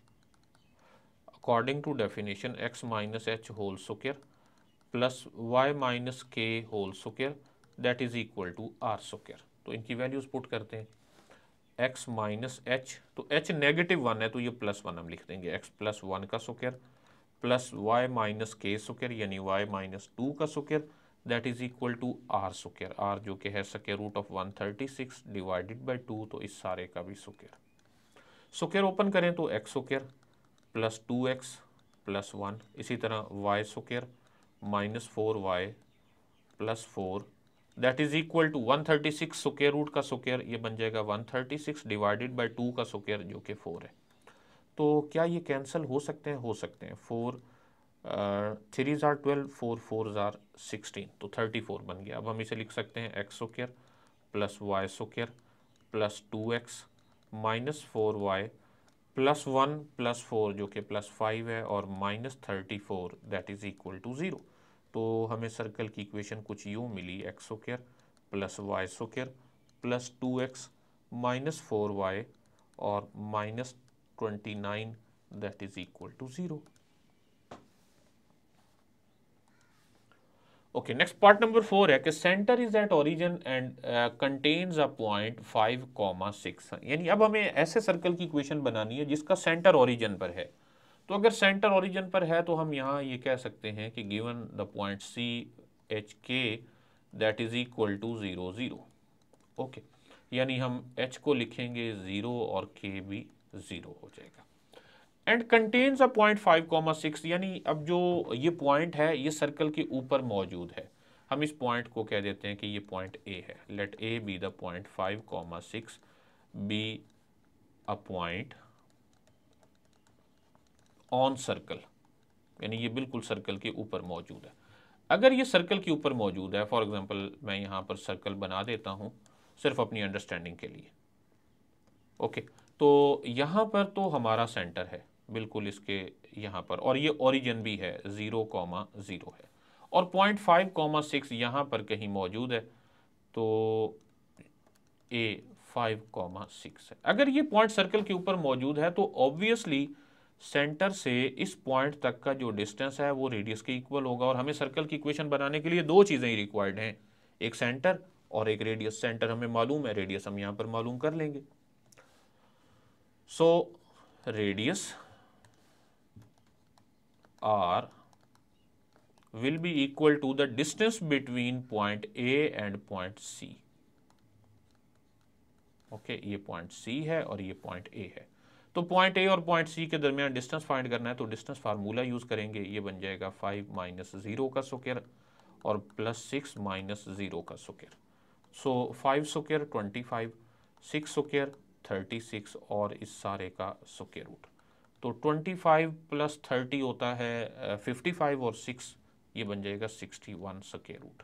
according to definition x minus h whole square plus y minus k whole square that is equal to r square. तो इनकी वैल्यूज पुट करते हैं x माइनस एच तो h नेगेटिव वन है तो ये plus one हम लिख देंगे x प्लस वन का square plus y minus k सुकेर यानी y माइनस टू का square that is equal to are square r जो कि है square root of 136 divided by two तो इस सारे का भी सुकेयर सुकेयर ओपन करें तो x square plus two x plus one इसी तरह y square minus four y plus four that is equal to 136 square root का सुकेयर ये बन जाएगा 136 डिवाइडेड बाई टू का सुकेयर जो कि फोर है तो क्या ये कैंसिल हो सकते हैं हो सकते हैं फोर थ्री ज़ार ट्वेल्व फोर फोर ज़ार सिक्सटीन तो थर्टी फोर बन गया अब हम इसे लिख सकते हैं x square plus Y square plus two x minus four y plus one plus four जो कि प्लस फाइव है और minus thirty four that is equal to zero तो हमें सर्कल की इक्वेशन कुछ यूँ मिली x square plus Y square plus two x minus four Y और minus twenty nine that is equal to zero okay next part number four है कि centre is at origin and contains a point five comma six यानी अब हमें ऐसे circle की equation बनानी है जिसका सेंटर ओरिजिन पर है तो अगर सेंटर ओरिजिन पर है तो हम यहाँ ये कह सकते हैं कि given the point C h k that is equal to zero zero okay यानी हम एच को लिखेंगे ज़ीरो और के भी ज़ीरो हो जाएगा and contains a point five comma six यानी अब जो ये पॉइंट है ये सर्कल के ऊपर मौजूद है हम इस पॉइंट को कह देते हैं कि ये पॉइंट ए है let A be the point five comma six be a point on circle यानी ये बिल्कुल सर्कल के ऊपर मौजूद है अगर ये सर्कल के ऊपर मौजूद है फॉर एग्जांपल मैं यहाँ पर सर्कल बना देता हूँ सिर्फ अपनी अंडरस्टैंडिंग के लिए ओके okay, तो यहाँ पर तो हमारा सेंटर है बिल्कुल इसके यहाँ पर और ये ओरिजिन भी है ज़ीरो कॉमा ज़ीरो है और पॉइंट फाइव कॉमा सिक्स यहाँ पर कहीं मौजूद है तो ए फाइव कॉमा सिक्स है अगर ये पॉइंट सर्कल के ऊपर मौजूद है तो ऑब्वियसली सेंटर से इस पॉइंट तक का जो डिस्टेंस है वो रेडियस के इक्वल होगा और हमें सर्कल की इक्वेशन बनाने के लिए दो चीज़ें ही रिक्वायर्ड हैं एक सेंटर और एक रेडियस सेंटर हमें मालूम है रेडियस हम यहाँ पर मालूम कर लेंगे so radius r will be equal to the distance between point A and point C. Okay okay, ये पॉइंट सी है और ये पॉइंट ए है तो पॉइंट ए और पॉइंट सी के दरमियान डिस्टेंस फाइंड करना है तो डिस्टेंस फार्मूला यूज करेंगे ये बन जाएगा फाइव माइनस जीरो का सुकेर और प्लस सिक्स माइनस जीरो का square so five square twenty five six square thirty six और इस सारे का सुकेर रूट तो 25 प्लस 30 होता है 55 और 6 ये बन जाएगा 61 वन रूट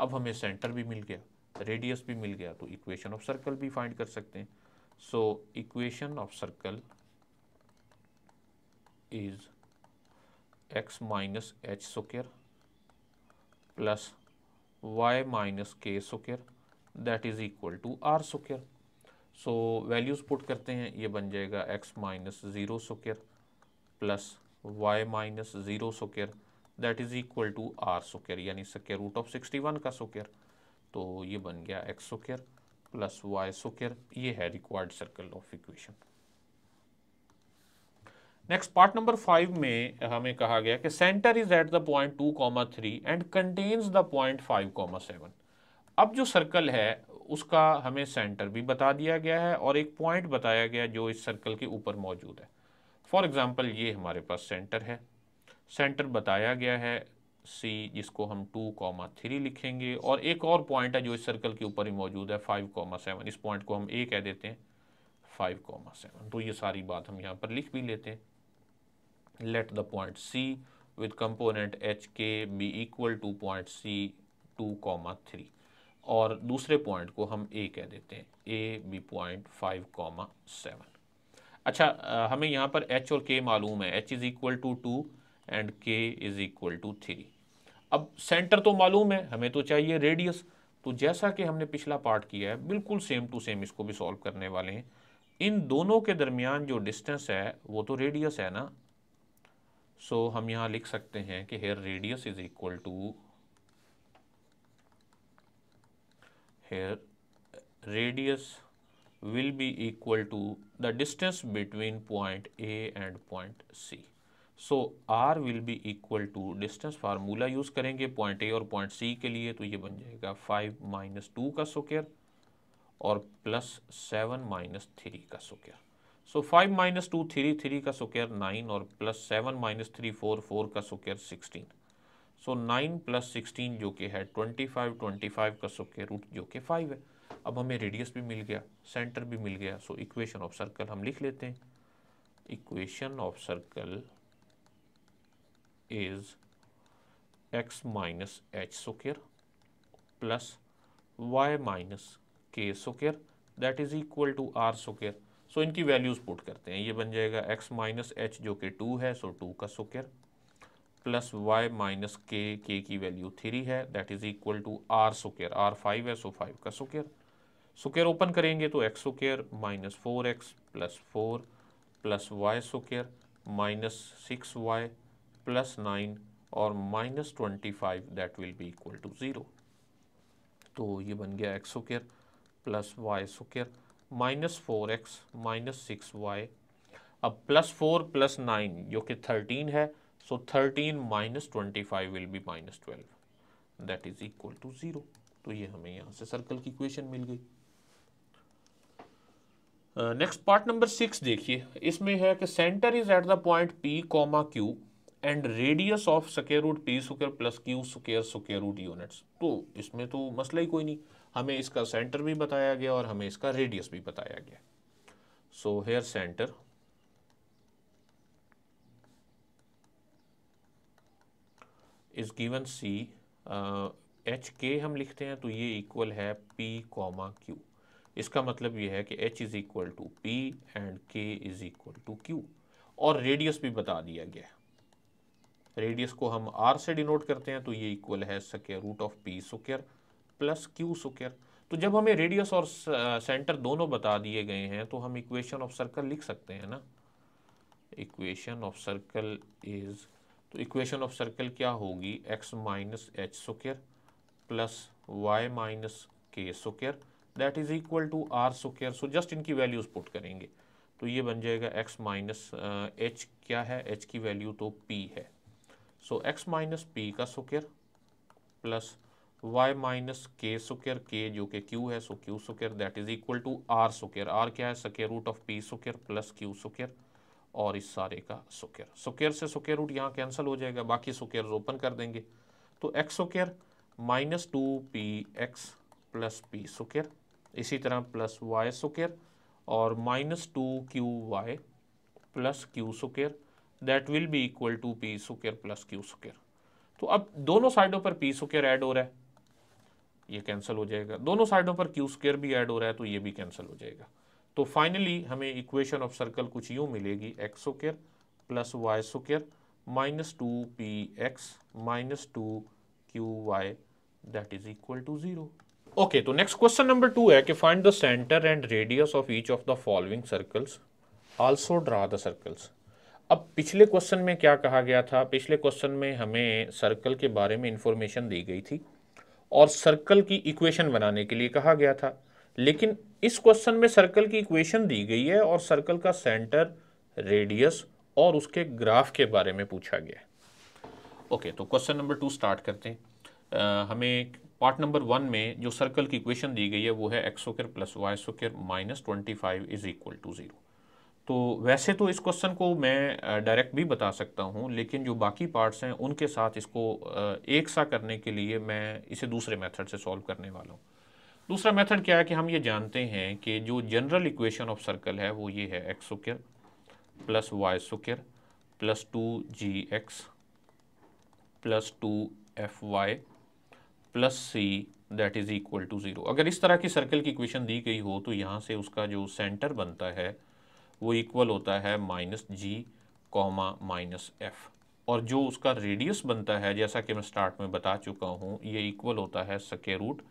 अब हमें सेंटर भी मिल गया रेडियस भी मिल गया तो इक्वेशन ऑफ सर्कल भी फाइंड कर सकते हैं so equation of circle is x minus h square plus Y minus k square that is equal to r square so values put करते हैं ये बन जाएगा x minus zero square plus Y minus zero square that is equal to are square यानी square root of sixty one का square तो ये बन गया x square plus y square ये है required circle of equation next part number five में हमें कहा गया कि centre is at the point two comma three and contains the point five comma seven अब जो सर्कल है उसका हमें सेंटर भी बता दिया गया है और एक पॉइंट बताया गया जो इस सर्कल के ऊपर मौजूद है फॉर एग्ज़ाम्पल ये हमारे पास सेंटर है सेंटर बताया गया है सी जिसको हम टू कॉमा थ्री लिखेंगे और एक और पॉइंट है जो इस सर्कल के ऊपर ही मौजूद है फाइव कॉमा सेवन इस पॉइंट को हम ए कह देते हैं फाइव कॉमा सेवन तो ये सारी बात हम यहाँ पर लिख भी लेते हैं let the point C with component h k be equal to point C two comma three और दूसरे पॉइंट को हम ए कह देते हैं A be point five comma seven अच्छा आ, हमें यहाँ पर एच और के मालूम है h is equal to two and k is equal to three अब सेंटर तो मालूम है हमें तो चाहिए रेडियस तो जैसा कि हमने पिछला पार्ट किया है बिल्कुल सेम टू सेम इसको भी सॉल्व करने वाले हैं इन दोनों के दरमियान जो डिस्टेंस है वो तो रेडियस है ना सो so, हम यहाँ लिख सकते हैं कि here radius is equal to here radius will be equal to the distance between point A and point C. So r will be equal to distance formula use करेंगे पॉइंट ए और point C के लिए तो ये बन जाएगा five minus two का सोकेयर और प्लस सेवन माइनस थ्री का square so five minus two three three का सोकेयर नाइन और plus seven minus three four four का square sixteen so nine plus sixteen जो कि है ट्वेंटी फाइव ट्वेंटी फाइव का सब के रूट जो कि फाइव है अब हमें रेडियस भी मिल गया सेंटर भी मिल गया सो इक्वेशन ऑफ सर्कल हम लिख लेते हैं equation of circle is x minus h square plus Y minus k square that is equal to r square so इनकी वैल्यूज़ पुट करते हैं ये बन जाएगा एक्स माइनस एच जो कि टू है सो टू का सोकेर plus Y minus k k की वैल्यू थ्री है that is equal to are square r five है सो फाइव का सुकेयर सुकेयर ओपन करेंगे तो x square minus four x plus four plus y square minus six y plus nine और minus twenty five that will be equal to zero तो ये बन गया x square plus y square minus four x minus six y अब plus four plus nine जो कि thirteen है So 13 minus 25 will be minus 12 that is equal to 0 तो ये हमें यहाँ से सर्कल की इक्वेशन मिल गई नेक्स्ट पार्ट नंबर सिक्स देखिए इसमें है कि centre is at the point p comma q and radius of square root p square plus q square square root units तो इसमें तो मसला ही कोई नहीं हमें इसका सेंटर भी बताया गया और हमें इसका रेडियस भी बताया गया so here centre is given C h k हम लिखते हैं तो ये इक्वल है पी कॉमा क्यू इसका मतलब ये है कि h is equal to p and k is equal to q और रेडियस भी बता दिया गया है रेडियस को हम आर से डिनोट करते हैं तो ये इक्वल है square root of p square plus q square तो जब हमें रेडियस और सेंटर uh, दोनों बता दिए गए हैं तो हम इक्वेशन ऑफ सर्कल लिख सकते हैं ना इक्वेशन ऑफ सर्कल इज़ तो इक्वेशन ऑफ सर्कल क्या होगी x minus h square plus Y minus k square that is equal to are square so just इनकी वैल्यूज पुट करेंगे तो ये बन जाएगा एक्स माइनस एच क्या है एच की वैल्यू तो पी है सो एक्स माइनस पी का square plus Y minus k square k जो कि क्यू है so q square that is equal to are square r क्या है square root of p square plus q square और इस सारे का सुकेयर सुकेयर से सुकेयर रूट यहाँ कैंसिल हो जाएगा बाकी सुकेयर ओपन कर देंगे तो x square minus two p x plus p square इसी तरह प्लस वाई सुकेयर और minus two q y plus q square that will be equal to p square plus q square तो अब दोनों साइडों पर पी सुकेयर ऐड हो रहा है ये कैंसिल हो जाएगा दोनों साइडों पर क्यू स्केयर भी ऐड हो रहा है तो ये भी कैंसिल हो जाएगा तो फाइनली हमें इक्वेशन ऑफ सर्कल कुछ यूं मिलेगी x square plus Y square minus two p x minus two q y that is equal to zero okay तो नेक्स्ट क्वेश्चन नंबर टू है कि find the centre and radius of each of the following circles also draw the circles अब पिछले question में क्या कहा गया था पिछले क्वेश्चन में हमें सर्कल के बारे में इंफॉर्मेशन दी गई थी और सर्कल की इक्वेशन बनाने के लिए कहा गया था लेकिन इस क्वेश्चन में सर्कल की इक्वेशन दी गई है और सर्कल का सेंटर रेडियस और उसके ग्राफ के बारे में पूछा गया है ओके तो क्वेश्चन नंबर टू स्टार्ट करते हैं आ, हमें पार्ट नंबर वन में जो सर्कल की इक्वेशन दी गई है वो है x square plus y square minus twenty five is equal to zero तो वैसे तो इस क्वेश्चन को मैं डायरेक्ट भी बता सकता हूँ लेकिन जो बाकी पार्ट्स हैं उनके साथ इसको एक सा करने के लिए मैं इसे दूसरे मेथड से सॉल्व करने वाला हूँ दूसरा मेथड क्या है कि हम ये जानते हैं कि जो जनरल इक्वेशन ऑफ सर्कल है वो ये है x square plus y square plus two g x plus two f y plus c that is equal to zero अगर इस तरह की सर्कल की इक्वेशन दी गई हो तो यहाँ से उसका जो सेंटर बनता है वो इक्वल होता है minus g comma minus f और जो उसका रेडियस बनता है जैसा कि मैं स्टार्ट में बता चुका हूँ ये इक्वल होता है square root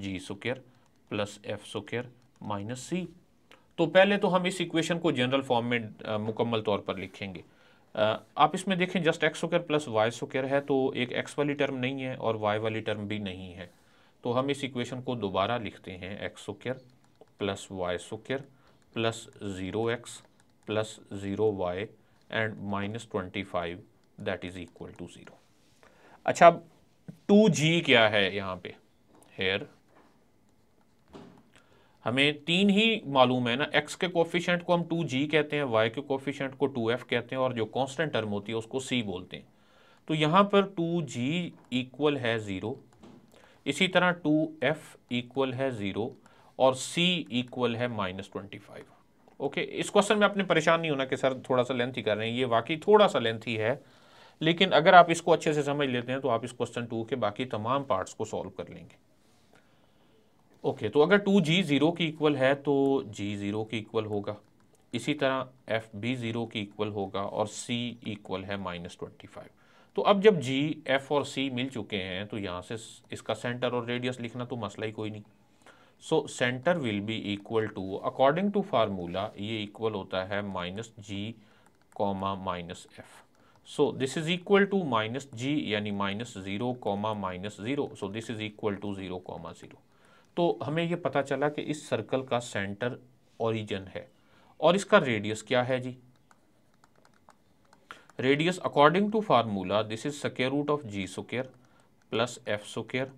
g square plus f square minus c तो पहले तो हम इस इक्वेशन को जनरल फॉर्म में मुकम्मल तौर पर लिखेंगे आप इसमें देखें just x square plus Y square है तो एक एक्स वाली टर्म नहीं है और वाई वाली टर्म भी नहीं है तो हम इस इक्वेशन को दोबारा लिखते हैं x square plus Y square plus zero x plus zero y and minus twenty five that is equal to zero अच्छा टू जी क्या है यहाँ पे हेयर हमें तीन ही मालूम है ना एक्स के कोफिशेंट को हम टू जी कहते हैं वाई के कोफिशेंट को टू एफ कहते हैं और जो कांस्टेंट टर्म होती है उसको सी बोलते हैं तो यहाँ पर टू जी इक्वल है ज़ीरो इसी तरह टू एफ इक्वल है ज़ीरो और सी इक्वल है माइनस ट्वेंटी फाइव ओके इस क्वेश्चन में आपने परेशान नहीं होना कि सर थोड़ा सा लेंथ ही कर रहे हैं ये वाकई थोड़ा सा लेंथ ही है लेकिन अगर आप इसको अच्छे से समझ लेते हैं तो आप इस क्वेश्चन टू के बाकी तमाम पार्ट्स को सॉल्व कर लेंगे ओके तो अगर टू जी ज़ीरो की इक्वल है तो जी ज़ीरो की इक्वल होगा इसी तरह एफ बी ज़ीरो की इक्वल होगा और सी इक्वल है माइनस ट्वेंटी फाइव तो अब जब जी एफ और सी मिल चुके हैं तो यहाँ से इसका सेंटर और रेडियस लिखना तो मसला ही कोई नहीं so centre will be equal to according to formula ये इक्वल होता है minus g comma minus f so this is equal to minus g यानी minus zero comma minus zero so this is equal to zero comma zero तो हमें ये पता चला कि इस सर्कल का सेंटर ओरिजन है और इसका रेडियस क्या है जी radius according to formula this is square root of g square plus f square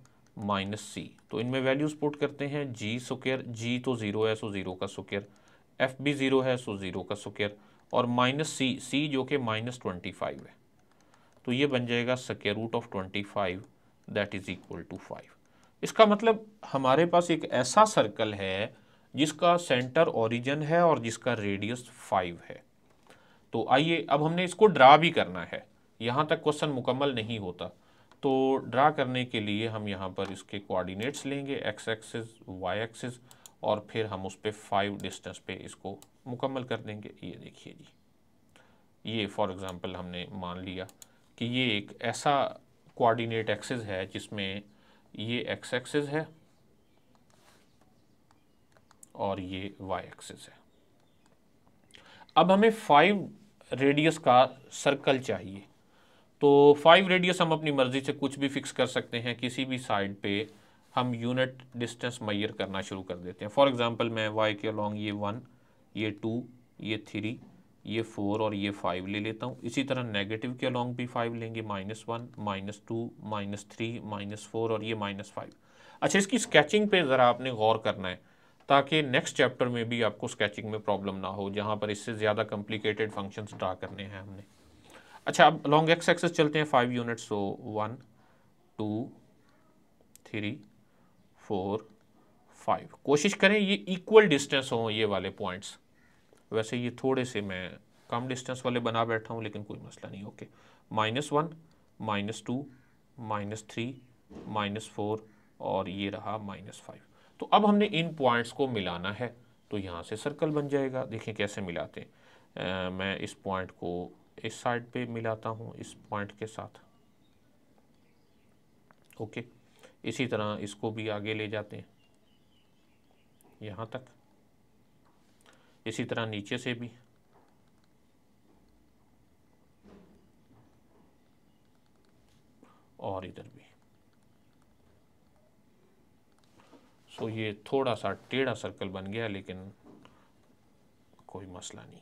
minus c तो इनमें वैल्यूज पुट करते हैं जी सुकेयर जी तो ज़ीरो है सो ज़ीरो का सुकेयर एफ भी ज़ीरो है सो ज़ीरो का सुकेयर और माइनस सी सी जो कि माइनस ट्वेंटी फाइव है तो ये बन जाएगा square root of twenty five that is equal to five इसका मतलब हमारे पास एक ऐसा सर्कल है जिसका सेंटर ओरिजिन है और जिसका रेडियस फाइव है तो आइए अब हमने इसको ड्रा भी करना है यहाँ तक क्वेश्चन मुकम्मल नहीं होता तो ड्रा करने के लिए हम यहाँ पर इसके कोऑर्डिनेट्स लेंगे एक्स एक्सिस वाई एक्सिस और फिर हम उस पर फाइव डिस्टेंस पे इसको मुकम्मल कर देंगे ये देखिए जी ये फॉर एग्ज़ाम्पल हमने मान लिया कि ये एक ऐसा कोऑर्डिनेट एक्सिस है जिसमें ये एक्स एक्सेस है और ये वाई एक्सेस है अब हमें फाइव रेडियस का सर्कल चाहिए तो फाइव रेडियस हम अपनी मर्ज़ी से कुछ भी फिक्स कर सकते हैं किसी भी साइड पे हम यूनिट डिस्टेंस मैयर करना शुरू कर देते हैं फॉर एग्जांपल मैं वाई के अलॉन्ग ये वन ये टू ये थ्री ये फोर और ये फाइव ले लेता हूँ इसी तरह नेगेटिव के अलॉन्ग भी फाइव लेंगे minus one minus two minus three minus four और ये माइनस फाइव अच्छा इसकी स्केचिंग पे ज़रा आपने गौर करना है ताकि नेक्स्ट चैप्टर में भी आपको स्केचिंग में प्रॉब्लम ना हो जहाँ पर इससे ज़्यादा कॉम्प्लिकेटेड फंक्शन ड्रा करने हैं हमने अच्छा अब लॉन्ग एक्स एक्सेस चलते हैं five units so one two three four five कोशिश करें ये इक्वल डिस्टेंस हों ये वाले पॉइंट्स वैसे ये थोड़े से मैं कम डिस्टेंस वाले बना बैठा हूँ लेकिन कोई मसला नहीं okay minus one minus two minus three minus four और ये रहा माइनस फाइव तो अब हमने इन पॉइंट्स को मिलाना है तो यहाँ से सर्कल बन जाएगा देखें कैसे मिलाते हैं आ, मैं इस पॉइंट को इस साइड पे मिलाता हूँ इस पॉइंट के साथ ओके इसी तरह इसको भी आगे ले जाते हैं यहाँ तक इसी तरह नीचे से भी और इधर भी सो ये थोड़ा सा टेढ़ा सर्कल बन गया लेकिन कोई मसला नहीं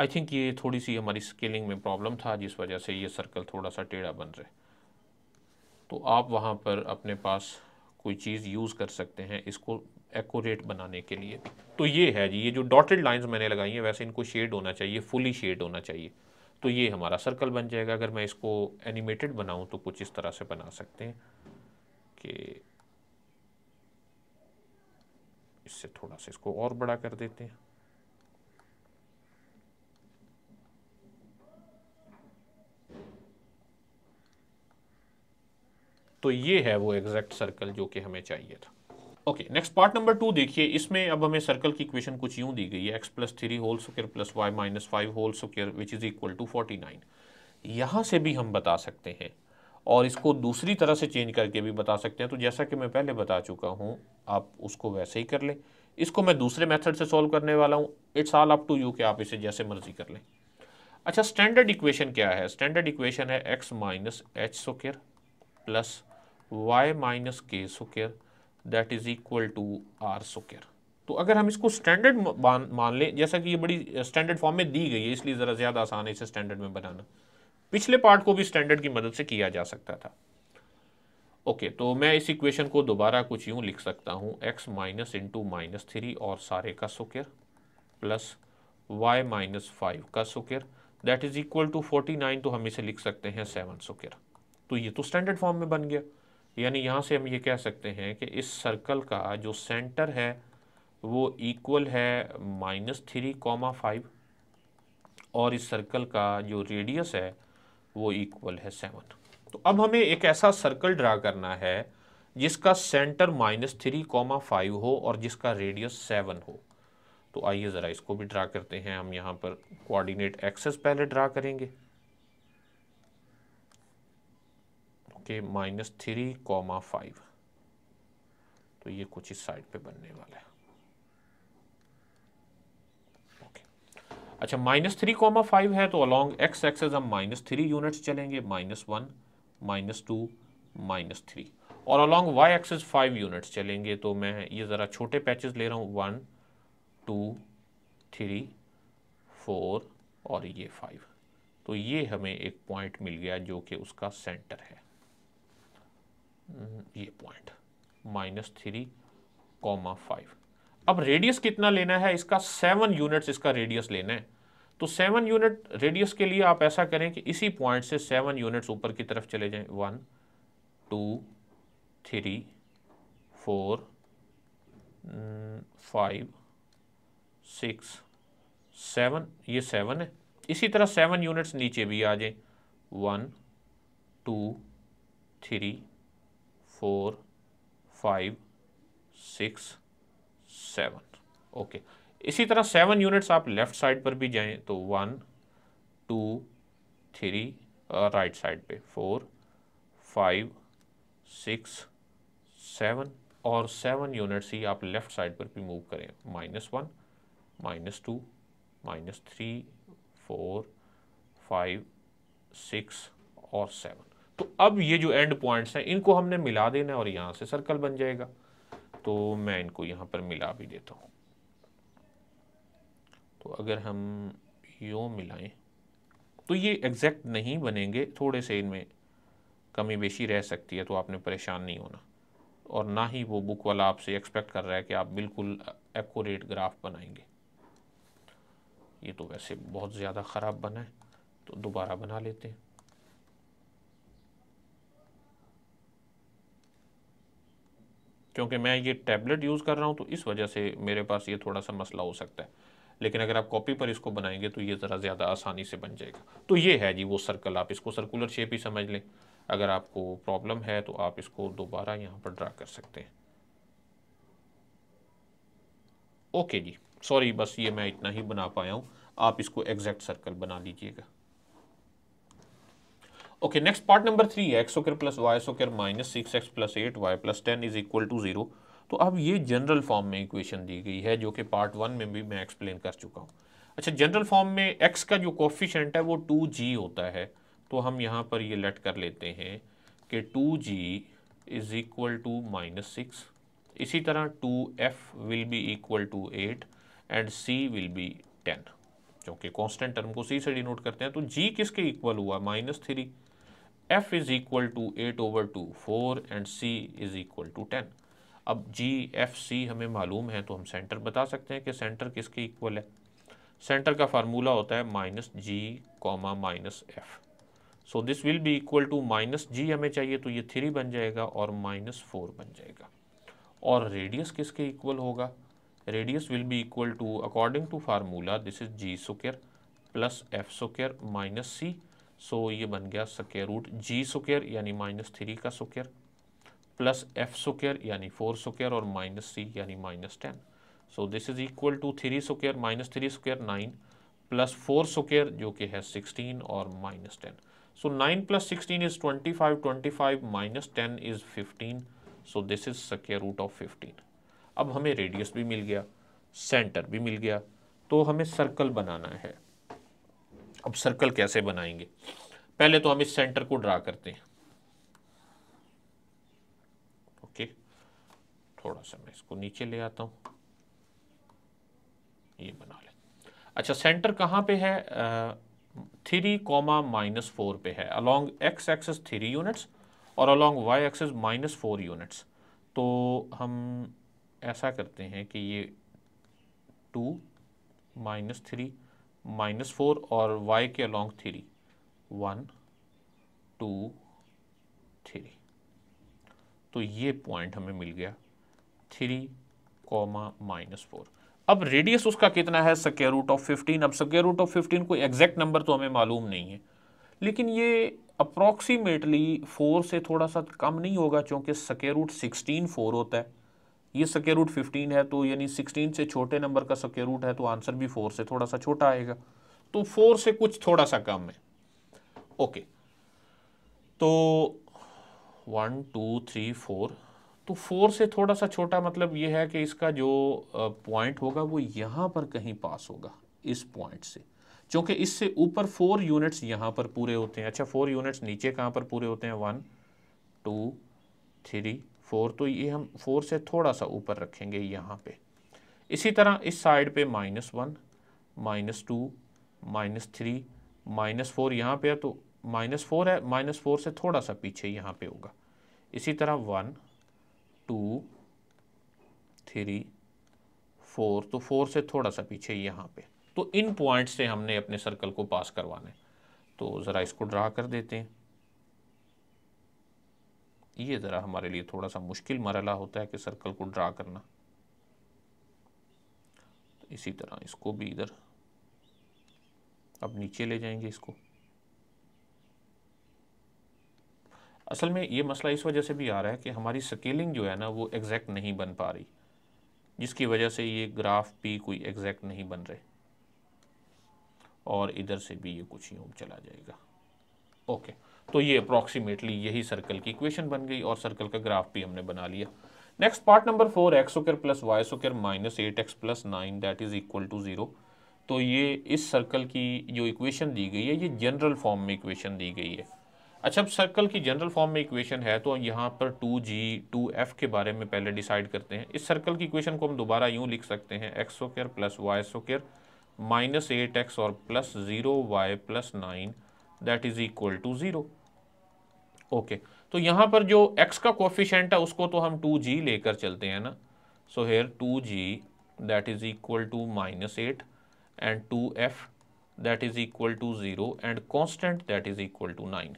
आई थिंक ये थोड़ी सी हमारी स्केलिंग में प्रॉब्लम था जिस वजह से ये सर्कल थोड़ा सा टेढ़ा बन रहा है तो आप वहाँ पर अपने पास कोई चीज़ यूज़ कर सकते हैं इसको एकोरेट बनाने के लिए तो ये है जी ये जो डॉटेड लाइंस मैंने लगाई हैं वैसे इनको शेड होना चाहिए फुली शेड होना चाहिए तो ये हमारा सर्कल बन जाएगा अगर मैं इसको एनिमेटेड बनाऊं तो कुछ इस तरह से बना सकते हैं कि इससे थोड़ा सा इसको और बड़ा कर देते हैं तो ये है वो एग्जैक्ट सर्कल जो कि हमें चाहिए था okay next part number two देखिए इसमें अब हमें सर्कल की इक्वेशन कुछ यूं दी गई है x plus three whole square plus Y minus five whole square which is equal to forty nine यहाँ से भी हम बता सकते हैं और इसको दूसरी तरह से चेंज करके भी बता सकते हैं तो जैसा कि मैं पहले बता चुका हूँ आप उसको वैसे ही कर लें इसको मैं दूसरे मैथड से सॉल्व करने वाला हूँ it's all up to you कि आप इसे जैसे मर्जी कर लें अच्छा स्टैंडर्ड इक्वेशन क्या है स्टैंडर्ड इक्वेशन है x minus H square plus y minus k square that is equal to are square तो अगर हम इसको स्टैंडर्ड मान, लें जैसा कि ये बड़ी स्टैंडर्ड फॉर्म में दी गई है इसलिए ज़रा ज़्यादा आसान है इसे स्टैंडर्ड में बनाना पिछले पार्ट को भी स्टैंडर्ड की मदद से किया जा सकता था ओके okay, तो मैं इस इक्वेशन को दोबारा कुछ यूं लिख सकता हूं x minus into minus three और सारे का square plus Y minus five का square that is equal to forty nine तो हम इसे लिख सकते हैं सेवन सुकेर तो ये तो स्टैंडर्ड फॉर्म में बन गया यानी यहाँ से हम ये कह सकते हैं कि इस सर्कल का जो सेंटर है वो इक्वल है माइनस थ्री कॉमा फाइव और इस सर्कल का जो रेडियस है वो इक्वल है सेवन तो अब हमें एक ऐसा सर्कल ड्रा करना है जिसका centre minus three comma five हो और जिसका रेडियस सेवन हो तो आइए ज़रा इसको भी ड्रा करते हैं हम यहाँ पर कोऑर्डिनेट एक्सेस पहले ड्रा करेंगे आपके माइनस थ्री कॉमा फाइव तो ये कुछ इस साइड पे बनने वाला है अच्छा माइनस थ्री कॉमा फाइव है तो अलॉन्ग एक्स एक्सेस हम माइनस थ्री यूनिट्स चलेंगे minus one minus two minus three और along y axis five units चलेंगे तो मैं ये ज़रा छोटे पैचेस ले रहा हूँ वन टू थ्री फोर और ये फाइव तो ये हमें एक पॉइंट मिल गया जो कि उसका सेंटर है हम्म, ये point minus three comma five अब रेडियस कितना लेना है इसका सेवन यूनिट्स इसका रेडियस लेना है तो सेवन यूनिट रेडियस के लिए आप ऐसा करें कि इसी पॉइंट से सेवन यूनिट्स ऊपर की तरफ चले जाएं one two three four five six seven ये सेवन है इसी तरह सेवन यूनिट्स नीचे भी आ जाएं one two three four five six seven okay इसी तरह सेवन यूनिट्स आप लेफ्ट साइड पर भी जाएं तो one two three right side पे फोर फाइव सिक्स सेवन और सेवन यूनिट्स ही आप लेफ्ट साइड पर भी मूव करें minus one minus two minus three four five six और सेवन तो अब ये जो एंड पॉइंट्स हैं इनको हमने मिला देना है और यहाँ से सर्कल बन जाएगा तो मैं इनको यहाँ पर मिला भी देता हूँ तो अगर हम यो मिलाएं तो ये एग्जैक्ट नहीं बनेंगे थोड़े से इनमें कमी बेशी रह सकती है तो आपने परेशान नहीं होना और ना ही वो बुक वाला आपसे एक्सपेक्ट कर रहा है कि आप बिल्कुल एक्यूरेट ग्राफ बनाएंगे ये तो वैसे बहुत ज़्यादा ख़राब बना है तो दोबारा बना लेते हैं क्योंकि मैं ये टैबलेट यूज़ कर रहा हूँ तो इस वजह से मेरे पास ये थोड़ा सा मसला हो सकता है लेकिन अगर आप कॉपी पर इसको बनाएंगे तो ये ज़रा ज़्यादा आसानी से बन जाएगा तो ये है जी वो सर्कल आप इसको सर्कुलर शेप ही समझ लें अगर आपको प्रॉब्लम है तो आप इसको दोबारा यहाँ पर ड्रा कर सकते हैं ओके जी सॉरी बस ये मैं इतना ही बना पाया हूँ आप इसको एग्जैक्ट सर्कल बना लीजिएगा okay next part number three है x square plus y square minus six x plus eight y plus ten is equal to zero तो अब ये जनरल फॉर्म में इक्वेशन दी गई है जो कि पार्ट वन में भी मैं एक्सप्लेन कर चुका हूँ अच्छा जनरल फॉर्म में एक्स का जो कोफिशेंट है वो टू जी होता है तो हम यहाँ पर ये लेट कर लेते हैं कि two G is equal to minus six इसी तरह two F will be equal to eight and C will be ten क्योंकि कांस्टेंट टर्म को सी से डिनोट करते हैं तो जी किसके इक्वल हुआ minus three f is equal to 8 over 2 4 and c is equal to 10 अब g f c हमें मालूम है तो हम सेंटर बता सकते हैं कि सेंटर किसके इक्वल है सेंटर का फार्मूला होता है minus g comma minus f so this will be equal to minus g हमें चाहिए तो ये थ्री बन जाएगा और माइनस फोर बन जाएगा और रेडियस किसके इक्वल होगा radius will be equal to according to formula this is g square plus f square minus c so ये बन गया स्केयर रूट जी स्केयर यानी माइनस थ्री का स्केयर प्लस एफ स्केयर यानी फोर स्केयर और minus c यानी minus ten so this is equal to three square minus three square nine plus four square जो कि है सिक्सटीन और minus ten so nine plus sixteen is twenty five twenty five minus ten is fifteen so this is square root of fifteen अब हमें radius भी मिल गया centre भी मिल गया तो हमें सर्कल बनाना है अब सर्कल कैसे बनाएंगे पहले तो हम इस सेंटर को ड्रा करते हैं ओके थोड़ा सा मैं इसको नीचे ले आता हूं ये बना लें अच्छा सेंटर कहाँ पे है थ्री कॉमा माइनस फोर पे है along x axis three units और along y axis minus four units तो हम ऐसा करते हैं कि ये two minus three minus four और वाई के along three one two three तो ये पॉइंट हमें मिल गया थ्री कॉमा माइनस फोर अब रेडियस उसका कितना है सके रूट ऑफ फिफ्टीन अब सके रूट ऑफ फिफ्टीन कोई एग्जैक्ट नंबर तो हमें मालूम नहीं है लेकिन ये अप्रॉक्सीमेटली फोर से थोड़ा सा कम नहीं होगा क्योंकि सके रूट सिक्सटीन फोर होता है ये सके रूट फिफ्टीन है तो यानी सिक्सटीन से छोटे नंबर का सके रूट है तो आंसर भी फोर से थोड़ा सा छोटा आएगा तो फोर से कुछ थोड़ा सा कम है ओके तो वन टू थ्री फोर तो फोर से थोड़ा सा छोटा मतलब ये है कि इसका जो पॉइंट होगा वो यहाँ पर कहीं पास होगा इस पॉइंट से क्योंकि इससे ऊपर फोर यूनिट्स यहाँ पर पूरे होते हैं अच्छा फोर यूनिट्स नीचे कहाँ पर पूरे होते हैं वन टू थ्री फोर तो ये हम फोर से थोड़ा सा ऊपर रखेंगे यहाँ पे इसी तरह इस साइड पे minus one minus two minus three minus four यहाँ पे है तो माइनस फोर है माइनस फोर से थोड़ा सा पीछे यहाँ पे होगा इसी तरह वन टू थ्री फोर तो फोर से थोड़ा सा पीछे यहाँ पे तो इन पॉइंट से हमने अपने सर्कल को पास करवाना है तो ज़रा इसको ड्रा कर देते हैं ये ज़रा हमारे लिए थोड़ा सा मुश्किल मरला होता है कि सर्कल को ड्रा करना तो इसी तरह इसको भी इधर अब नीचे ले जाएंगे इसको असल में ये मसला इस वजह से भी आ रहा है कि हमारी स्केलिंग जो है ना वो एग्जैक्ट नहीं बन पा रही जिसकी वजह से ये ग्राफ भी कोई एग्जैक्ट नहीं बन रहे और इधर से भी ये कुछ यूँ चला जाएगा ओके तो ये अप्रॉक्सीमेटली यही सर्कल की इक्वेशन बन गई और सर्कल का ग्राफ भी हमने बना लिया next part number four x square plus y square minus eight x plus nine that is equal to zero तो ये इस सर्कल की जो इक्वेशन दी गई है ये जनरल फॉर्म में इक्वेशन दी गई है अच्छा अब सर्कल की जनरल फॉर्म में इक्वेशन है तो यहाँ पर टू जी टू एफ के बारे में पहले डिसाइड करते हैं इस सर्कल की इक्वेशन को हम दोबारा यूँ लिख सकते हैं x square plus y square minus eight x और plus zero y plus nine that is equal to zero okay तो यहां पर जो x का कोफिशेंट है उसको तो हम 2g लेकर चलते हैं ना so here 2g that is equal to minus eight and 2f that is equal to zero and constant that is equal to nine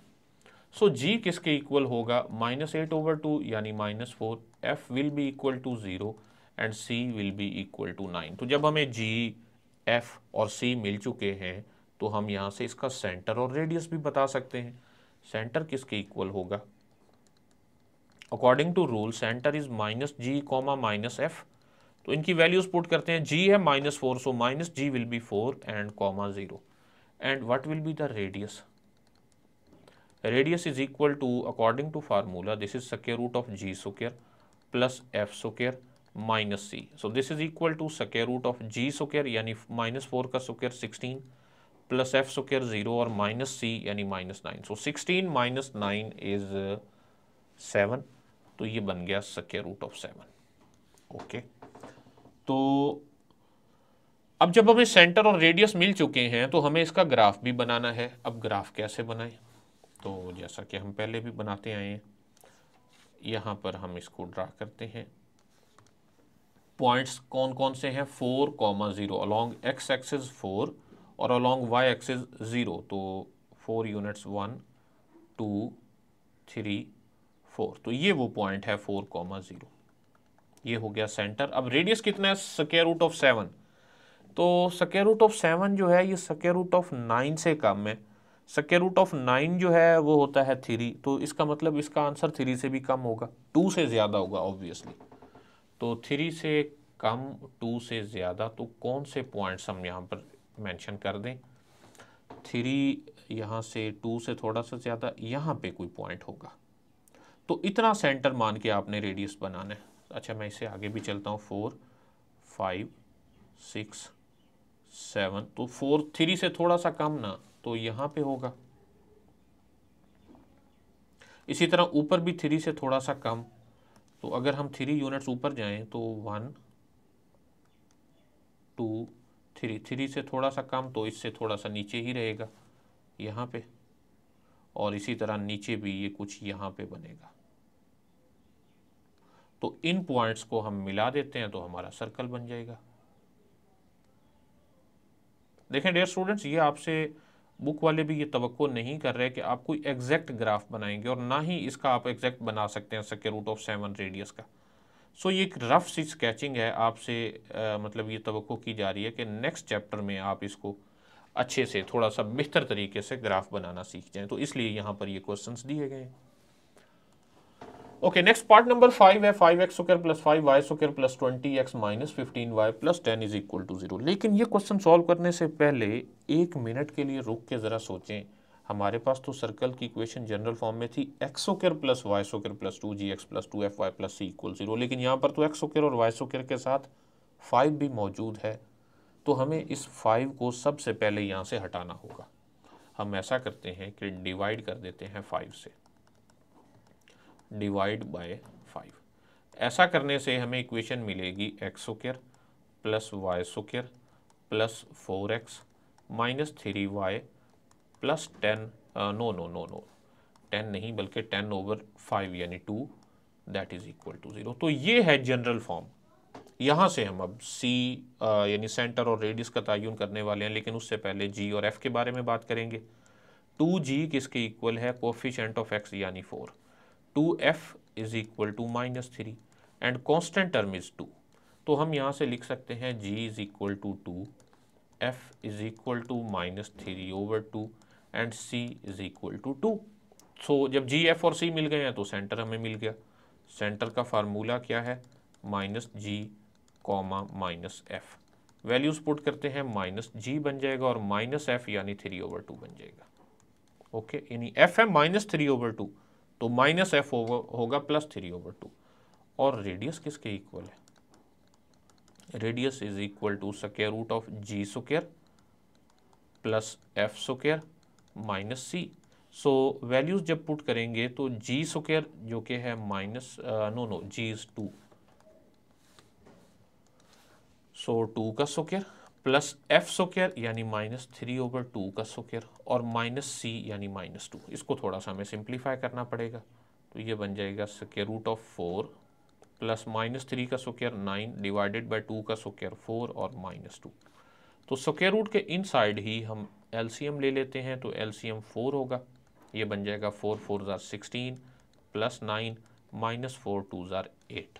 so g किसके इक्वल होगा माइनस एट ओवर टू यानी minus four f will be equal to zero and c will be equal to nine तो जब हमें g f और c मिल चुके हैं तो हम यहाँ से इसका सेंटर और रेडियस भी बता सकते हैं सेंटर किसके इक्वल होगा according to rule centre is minus g comma minus f तो इनकी वैल्यूज पुट करते हैं जी है minus four so minus g will be four and comma zero and what will be the radius radius is equal to according to formula this is square root of g square plus f square minus c so this is equal to square root of g square यानी minus four का square sixteen plus f square zero और minus c यानी minus nine so sixteen minus nine is seven तो ये बन गया square root of seven okay तो अब जब हमें सेंटर और रेडियस मिल चुके हैं तो हमें इसका ग्राफ भी बनाना है अब ग्राफ कैसे बनाएं तो जैसा कि हम पहले भी बनाते आए हैं यहाँ पर हम इसको ड्रा करते हैं पॉइंट्स कौन कौन से हैं four comma zero along x axis four और अलॉन्ग वाई एक्सिस ज़ीरो तो four units one two three four तो ये वो पॉइंट है फोर कॉमा ज़ीरो ये हो गया सेंटर अब रेडियस कितना है स्केयर रूट ऑफ सेवन तो स्केयर रूट ऑफ सेवन जो है ये स्केयर रूट ऑफ नाइन से कम है स्केयर रूट ऑफ नाइन जो है वो होता है थ्री तो इसका मतलब इसका आंसर थ्री से भी कम होगा टू से ज़्यादा होगा ऑब्वियसली तो थ्री से कम टू से ज़्यादा तो कौन से पॉइंट्स हम यहाँ पर मेंशन कर दें थ्री यहाँ से टू से थोड़ा सा ज़्यादा यहाँ पे कोई पॉइंट होगा तो इतना सेंटर मान के आपने रेडियस बनाना है अच्छा मैं इसे आगे भी चलता हूँ फोर फाइव सिक्स सेवन तो फोर थ्री से थोड़ा सा कम ना तो यहाँ पे होगा इसी तरह ऊपर भी थ्री से थोड़ा सा कम तो अगर हम थ्री यूनिट्स ऊपर जाएं तो वन टू थ्री थ्री से थोड़ा सा कम तो इससे थोड़ा सा नीचे ही रहेगा यहाँ पे और इसी तरह नीचे भी ये कुछ यहाँ पे बनेगा तो इन पॉइंट्स को हम मिला देते हैं तो हमारा सर्कल बन जाएगा देखें डेयर स्टूडेंट्स ये आपसे बुक वाले भी ये तो नहीं कर रहे कि आप कोई एग्जैक्ट ग्राफ बनाएंगे और ना ही इसका आप एग्जैक्ट बना सकते हैं सके रूट ऑफ सेवन रेडियस का सो ये एक रफ सी स्केचिंग है आपसे मतलब ये तो की जा रही है कि नेक्स्ट चैप्टर में आप इसको अच्छे से थोड़ा सा बेहतर तरीके से ग्राफ बनाना सीख जाएं तो इसलिए यहाँ पर ये क्वेश्चंस दिए गए हैं okay next part number five है five x square plus five y square plus twenty x minus fifteen y plus ten is equal to zero लेकिन ये क्वेश्चन सॉल्व करने से पहले एक मिनट के लिए रुक के ज़रा सोचें हमारे पास तो सर्कल की इक्वेशन जनरल फॉर्म में थी x square plus y square plus two g x plus two f y plus c equal zero लेकिन यहाँ पर तो एक्सोकेर और वाई सोकेर के साथ फाइव भी मौजूद है तो हमें इस फाइव को सबसे पहले यहाँ से हटाना होगा हम ऐसा करते हैं कि डिवाइड कर देते हैं फाइव से डिवाइड बाय फाइव ऐसा करने से हमें इक्वेशन मिलेगी x square plus y square plus four x minus three y plus ten no no no no ten नहीं बल्कि टेन ओवर फाइव यानी two that is equal to zero तो ये है जनरल फॉर्म यहाँ से हम अब सी uh, यानी सेंटर और रेडियस का तयन करने वाले हैं लेकिन उससे पहले जी और एफ़ के बारे में बात करेंगे टू जी किसके इक्वल है कोफिशेंट ऑफ एक्स यानी four two f is equal to minus three and constant term is two तो हम यहाँ से लिख सकते हैं g is equal to two f is equal to minus three over two and c is equal to two so जब g F और सी मिल गए हैं तो सेंटर हमें मिल गया सेंटर का फार्मूला क्या है minus g comma minus f values put करते हैं माइनस जी बन जाएगा और माइनस एफ यानी थ्री ओवर टू बन जाएगा ओके यानी एफ है माइनस थ्री ओवर टू तो माइनस एफ होगा होगा प्लस थ्री ओवर टू और रेडियस किसके इक्वल है radius is equal to square root of g square plus f square minus c so values जब पुट करेंगे तो जी स्क्र जो के है minus no no g is two so two का स्क्र प्लस एफ स्क्र यानी minus three over two का square और माइनस सी यानी माइनस टू इसको थोड़ा सा हमें सिंप्लीफाई करना पड़ेगा तो ये बन जाएगा square root of four plus minus three का square nine divided by two का स्क्र फोर और माइनस टू तो स्क्र रूट के इन साइड ही हम एलसीएम ले लेते हैं तो एलसीएम फोर होगा ये बन जाएगा फोर फोर ज़ार sixteen plus nine minus four two ज़ार eight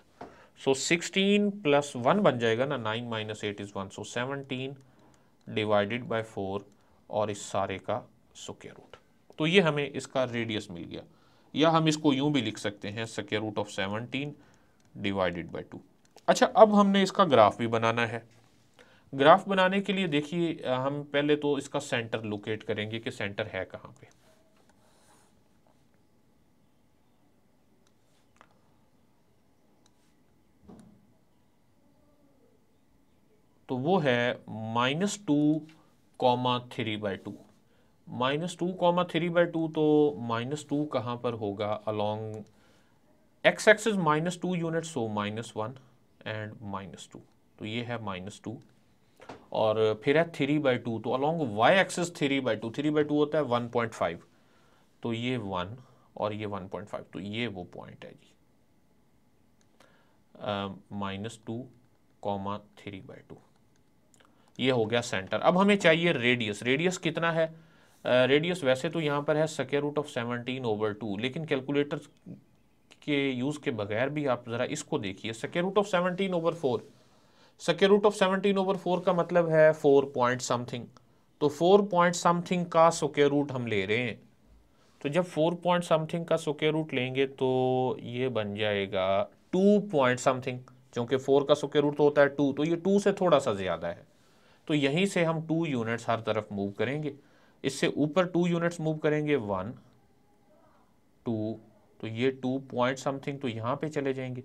so sixteen plus one बन जाएगा ना nine minus eight is one so seventeen divided by four और इस सारे का स्क्र रूट तो ये हमें इसका रेडियस मिल गया या हम इसको यूं भी लिख सकते हैं square root of seventeen divided by two अच्छा अब हमने इसका ग्राफ भी बनाना है ग्राफ बनाने के लिए देखिए हम पहले तो इसका सेंटर लोकेट करेंगे कि सेंटर है कहाँ पे तो वो है minus two comma three by two minus two comma three by two तो माइनस टू कहाँ पर होगा along x x is minus two unit so minus one and minus two तो ये है माइनस टू और फिर है थ्री बाई टू तो along y axis three by two three by two होता है वन पॉइंट फाइव तो ये वन और ये वन पॉइंट फाइव तो ये वो पॉइंट है g minus two comma three by two ये हो गया सेंटर अब हमें चाहिए रेडियस रेडियस कितना है रेडियस uh, वैसे तो यहाँ पर है square root of seventeen over two लेकिन कैलकुलेटर के यूज़ के बगैर भी आप ज़रा इसको देखिए square root of seventeen over four square root of seventeen over four का मतलब है फोर पॉइंट समथिंग तो फोर पॉइंट समथिंग का सके रूट हम ले रहे हैं तो जब फोर पॉइंट समथिंग का सके रूट लेंगे तो ये बन जाएगा टू पॉइंट समथिंग क्योंकि फोर का सके रूट तो होता है टू तो ये टू से थोड़ा सा ज़्यादा है तो यहीं से हम टू यूनिट्स हर तरफ मूव करेंगे इससे ऊपर टू यूनिट्स मूव करेंगे वन टू तो ये टू पॉइंट समथिंग तो यहाँ पे चले जाएंगे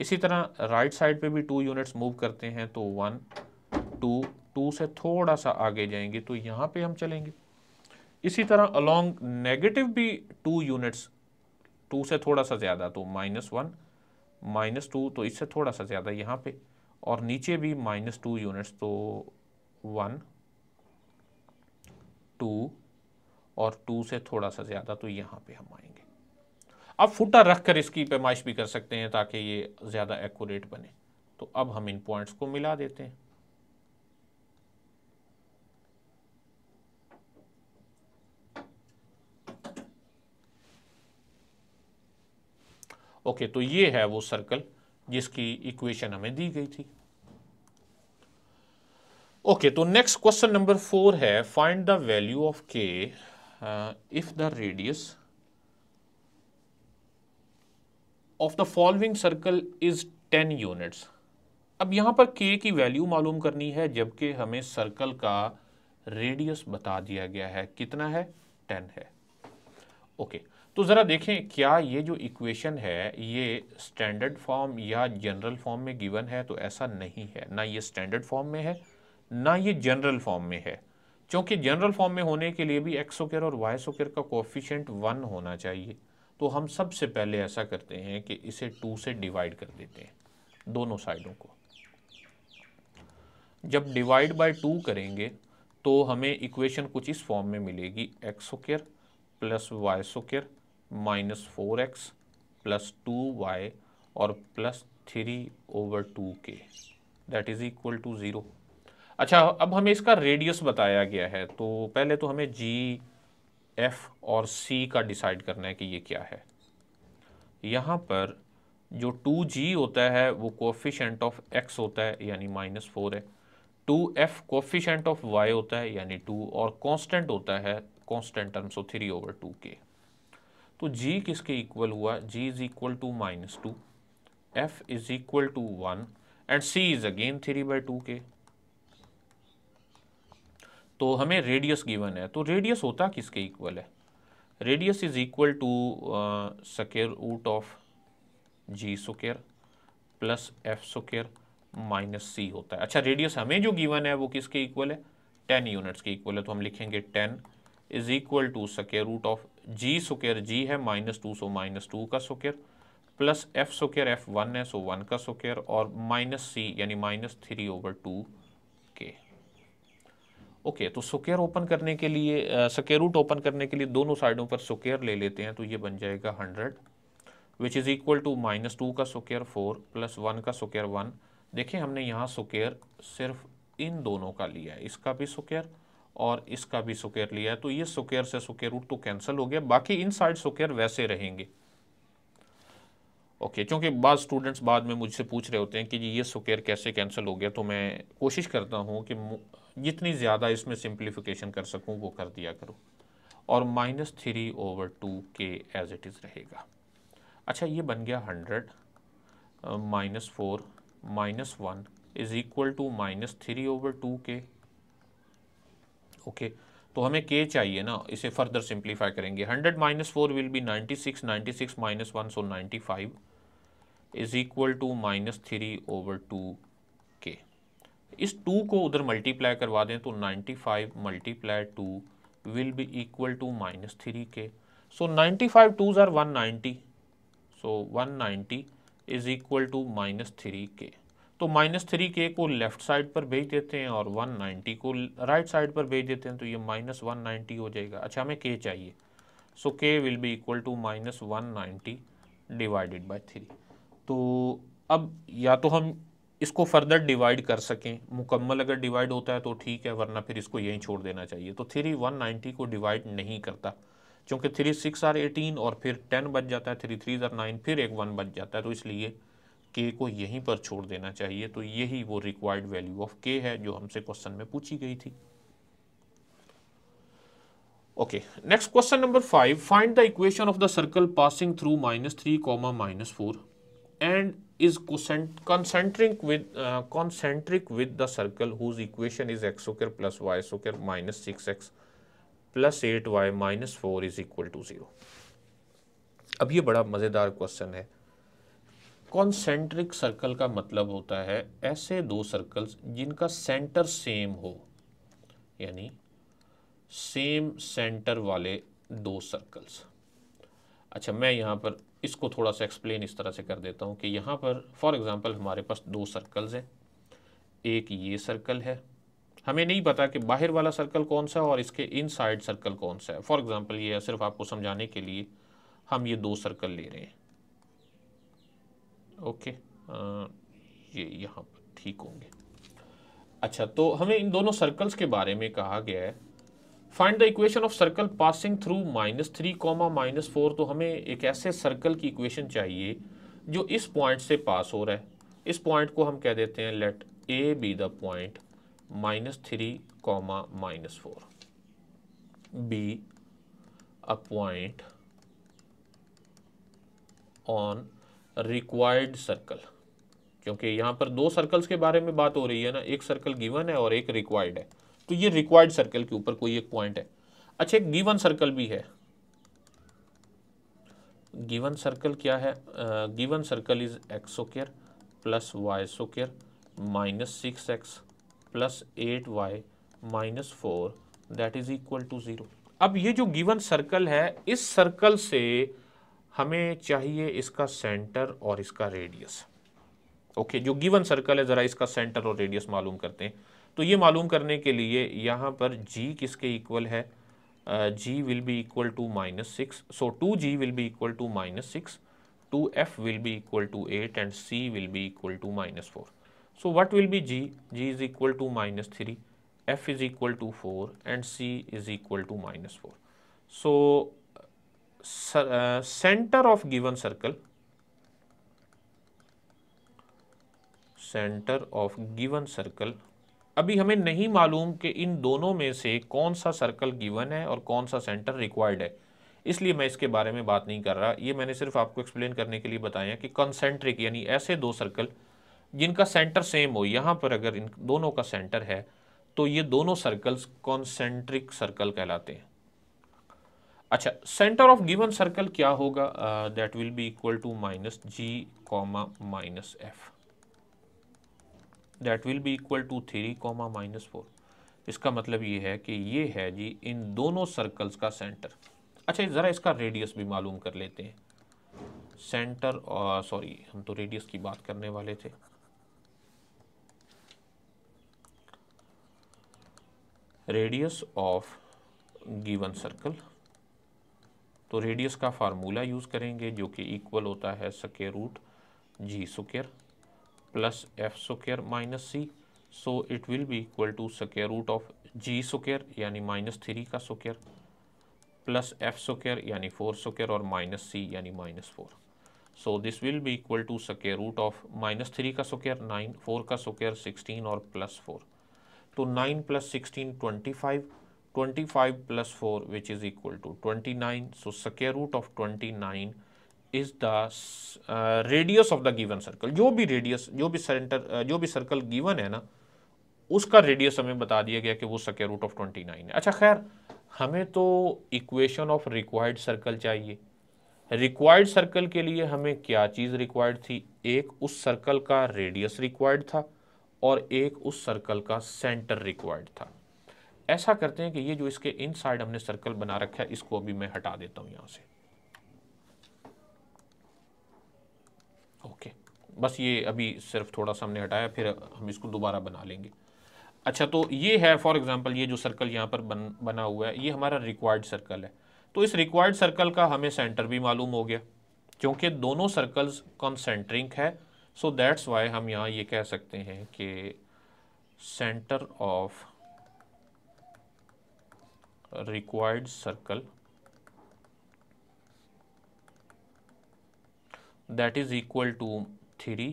इसी तरह राइट साइड पे भी टू यूनिट्स मूव करते हैं तो वन टू टू से थोड़ा सा आगे जाएंगे तो यहाँ पे हम चलेंगे इसी तरह अलोंग नेगेटिव भी टू यूनिट्स टू से थोड़ा सा ज़्यादा तो माइनस वन माइनस टू तो इससे थोड़ा सा ज़्यादा यहाँ पे और नीचे भी माइनस टू यूनिट्स तो वन टू और टू से थोड़ा सा ज़्यादा तो यहाँ पे हम आएंगे आप फुटा रख कर इसकी पैमाइश भी कर सकते हैं ताकि ये ज़्यादा एक्यूरेट बने तो अब हम इन पॉइंट्स को मिला देते हैं ओके okay, तो ये है वो सर्कल जिसकी इक्वेशन हमें दी गई थी ओके okay, तो नेक्स्ट क्वेश्चन नंबर फोर है find the value of k if the radius of the following circle is ten units अब यहाँ पर के की वैल्यू मालूम करनी है जबकि हमें सर्कल का रेडियस बता दिया गया है कितना है टेन है ओके तो ज़रा देखें क्या ये जो इक्वेशन है ये स्टैंडर्ड फॉर्म या जनरल फॉर्म में गिवन है तो ऐसा नहीं है ना ये स्टैंडर्ड फॉर्म में है ना ये जनरल फॉर्म में है क्योंकि जनरल फॉर्म में होने के लिए भी एक्सोकेर और वाई सोकेर का कोफिशेंट वन होना चाहिए तो हम सबसे पहले ऐसा करते हैं कि इसे टू से डिवाइड कर देते हैं दोनों साइडों को जब डिवाइड बाय टू करेंगे तो हमें इक्वेशन कुछ इस फॉर्म में मिलेगी x square plus Y square minus four x plus two y और plus three over two k that is equal to zero अच्छा अब हमें इसका रेडियस बताया गया है तो पहले तो हमें जी एफ और सी का डिसाइड करना है कि ये क्या है यहाँ पर जो टू जी होता है वो कोफिशेंट ऑफ एक्स होता है यानी माइनस फोर है two f coefficient of y होता है यानी टू और कांस्टेंट होता है constant terms of three over two k तो जी किसके इक्वल हुआ g is equal to minus two f is equal to one and c is again three by two k तो हमें रेडियस गिवन है तो radius होता किसके equal है radius is equal to square root of g square plus f square minus c होता है अच्छा रेडियस हमें जो गिवन है वो किसके इक्वल है टेन यूनिट्स के इक्वल है तो हम लिखेंगे ten is equal to square root of g square g है minus two so minus two का square plus f square f one है सो वन का सुकेर और माइनस सी यानी minus three over two k okay square open करने के लिए root open करने के लिए दोनों साइडों पर सुकेयर ले लेते हैं तो ये बन जाएगा hundred which is equal to minus two का सुकेयर फोर प्लस वन का सुकेयर वन देखिए हमने यहाँ सुकेयर सिर्फ इन दोनों का लिया है इसका भी सुकेयर और इसका भी सुकेयर लिया है तो ये सुकेयर से सुकेयर रूट तो कैंसिल हो गया बाकी इन साइड सुकेयर वैसे रहेंगे ओके okay, क्योंकि बाद स्टूडेंट्स बाद में मुझसे पूछ रहे होते हैं कि ये सुकेयर कैसे कैंसिल हो गया तो मैं कोशिश करता हूँ कि जितनी ज़्यादा इसमें सिंप्लीफिकेशन कर सकूँ वो कर दिया करूँ और minus three over two k as it is रहेगा अच्छा ये बन गया hundred minus four minus one is equal to minus three over two k okay तो हमें के चाहिए ना इसे फर्दर सिंप्लीफाई करेंगे hundred minus four will be ninety six ninety six minus one so ninety five is equal to minus three over two इस two को उधर multiply करवा दें तो 95 five multiply two will be equal to minus three k so ninety five twos are one ninety so one ninety is equal to minus three k तो minus three के को left side पर भेज देते हैं और वन नाइन्टी को right side पर भेज देते हैं तो ये माइनस वन नाइन्टी हो जाएगा अच्छा हमें के चाहिए so k will be equal to minus one ninety divided by three तो अब या तो हम इसको फर्दर डिवाइड कर सकें मुकम्मल अगर डिवाइड होता है तो ठीक है वरना फिर इसको यहीं छोड़ देना चाहिए तो थ्री वन नाइन्टी को डिवाइड नहीं करता क्योंकि थ्री सिक्स आर एटीन और फिर टेन बच जाता है थ्री थ्री ज़र नाइन फिर एक वन बच जाता है तो इसलिए के को यहीं पर छोड़ देना चाहिए तो यही वो रिक्वायर्ड वैल्यू ऑफ के है जो हमसे क्वेश्चन में पूछी गई थी okay next question number five find the equation of the circle passing through minus three comma minus four and is concentric with uh, concentric with the circle whose equation is x square plus y square minus 6x plus 8y minus 4 is equal to 0. अब ये बड़ा मज़ेदार question है concentric circle का मतलब होता है ऐसे दो सर्कल्स जिनका सेंटर सेम हो यानी सेम सेंटर वाले दो सर्कल्स अच्छा मैं यहाँ पर इसको थोड़ा सा एक्सप्लेन इस तरह से कर देता हूँ कि यहाँ पर फॉर एग्ज़ाम्पल हमारे पास दो सर्कल्स हैं एक ये सर्कल है हमें नहीं पता कि बाहर वाला सर्कल कौन सा है और इसके इन साइड सर्कल कौन सा है फॉर एग्ज़ाम्पल ये सिर्फ आपको समझाने के लिए हम ये दो सर्कल ले रहे हैं ओके आ, ये यहाँ पर ठीक होंगे अच्छा तो हमें इन दोनों सर्कल्स के बारे में कहा गया है find the equation of circle passing through minus three comma minus four तो हमें एक ऐसे सर्कल की इक्वेशन चाहिए जो इस पॉइंट से पास हो रहा है इस पॉइंट को हम कह देते हैं let A be the point minus three comma minus four be a point on required circle क्योंकि यहाँ पर दो सर्कल्स के बारे में बात हो रही है ना एक सर्कल गिवन है और एक रिक्वायर्ड है तो ये रिक्वायर्ड सर्कल के ऊपर कोई एक पॉइंट है अच्छा एक गिवन सर्कल भी है गिवन सर्कल क्या है given circle is x square plus y square minus six x plus eight y minus four that is equal to zero अब ये जो गिवन सर्कल है इस सर्कल से हमें चाहिए इसका सेंटर और इसका रेडियस ओके okay, जो गिवन सर्कल है ज़रा इसका सेंटर और रेडियस मालूम करते हैं तो ये मालूम करने के लिए यहाँ पर जी किसके इक्वल है g will be equal to minus six so two g will be equal to minus six two F will be equal to eight and C will be equal to minus four so what will be g g is equal to minus three f is equal to four and c is equal to minus four so centre of given circle centre of given circle अभी हमें नहीं मालूम कि इन दोनों में से कौन सा सर्कल गिवन है और कौन सा सेंटर रिक्वायर्ड है इसलिए मैं इसके बारे में बात नहीं कर रहा ये मैंने सिर्फ आपको एक्सप्लेन करने के लिए बताया कि कंसेंट्रिक यानी ऐसे दो सर्कल जिनका सेंटर सेम हो यहाँ पर अगर इन दोनों का सेंटर है तो ये दोनों सर्कल्स कॉन्सेंट्रिक सर्कल कहलाते हैं अच्छा सेंटर ऑफ गिवन सर्कल क्या होगा that will be equal to minus g comma minus f that will be equal to three comma minus four इसका मतलब ये है कि ये है जी इन दोनों सर्कल्स का सेंटर अच्छा ज़रा इसका रेडियस भी मालूम कर लेते हैं सेंटर सॉरी uh, हम तो रेडियस की बात करने वाले थे रेडियस ऑफ गिवन सर्कल तो रेडियस का फार्मूला यूज़ करेंगे जो कि इक्वल होता है square root g square plus f square minus c so it will be equal to square root of g square यानी माइनस थ्री का स्क्र प्लस एफ स्क्र यानी फोर स्क्र और minus c यानी minus four so this will be equal to square root of minus three का square nine four का square sixteen और plus four तो nine plus sixteen twenty five twenty five plus four which is equal to twenty nine so square root of twenty nine is the radius of the given circle जो भी radius जो भी centre uh, जो भी circle given है ना उसका radius हमें बता दिया गया कि वो सके रूट ऑफ ट्वेंटी नाइन है अच्छा खैर हमें तो इक्वेशन ऑफ रिक्वायर्ड सर्कल चाहिए रिक्वायर्ड सर्कल के लिए हमें क्या चीज़ रिक्वायर्ड थी एक उस सर्कल का रेडियस रिक्वायर्ड था और एक उस सर्कल का सेंटर रिक्वायर्ड था ऐसा करते हैं कि ये जो इसके साइड हमने सर्कल बना रखा है इसको अभी मैं हटा देता हूँ यहाँ से बस ये अभी सिर्फ थोड़ा सा हमने हटाया फिर हम इसको दोबारा बना लेंगे अच्छा तो ये है फॉर एग्ज़ाम्पल ये जो सर्कल यहाँ पर बन बना हुआ है ये हमारा रिक्वायर्ड सर्कल है तो इस रिक्वायर्ड सर्कल का हमें सेंटर भी मालूम हो गया क्योंकि दोनों सर्कल्स कॉन्सेंट्रिंक है सो दैट्स वाई हम यहाँ ये कह सकते हैं कि centre of required circle that is equal to three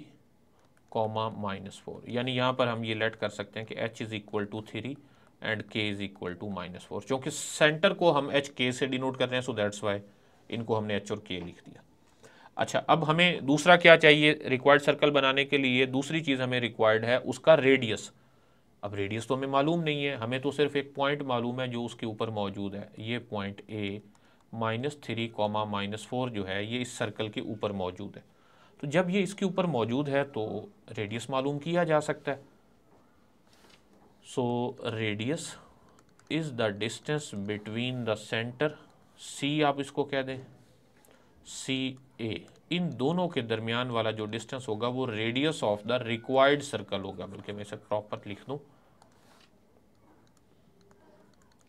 comma minus four यानी यहाँ पर हम ये लेट कर सकते हैं कि h is equal to three and k is equal to minus four चूँकि सेंटर को हम एच के से डिनोट कर रहे हैं सो दैट्स वाई इनको हमने एच और के लिख दिया अच्छा अब हमें दूसरा क्या चाहिए रिक्वायर्ड सर्कल बनाने के लिए दूसरी चीज़ हमें रिक्वायर्ड है उसका रेडियस अब रेडियस तो हमें मालूम नहीं है हमें तो सिर्फ एक पॉइंट मालूम है जो उसके ऊपर मौजूद है ये point A minus three comma minus four जो है ये इस सर्कल के ऊपर मौजूद है तो जब ये इसके ऊपर मौजूद है तो रेडियस मालूम किया जा सकता है so radius is the distance between the centre C आप इसको कह दें सी ए इन दोनों के दरमियान वाला जो डिस्टेंस होगा वो radius of the required circle होगा बल्कि मैं इसे प्रॉपर लिख दूं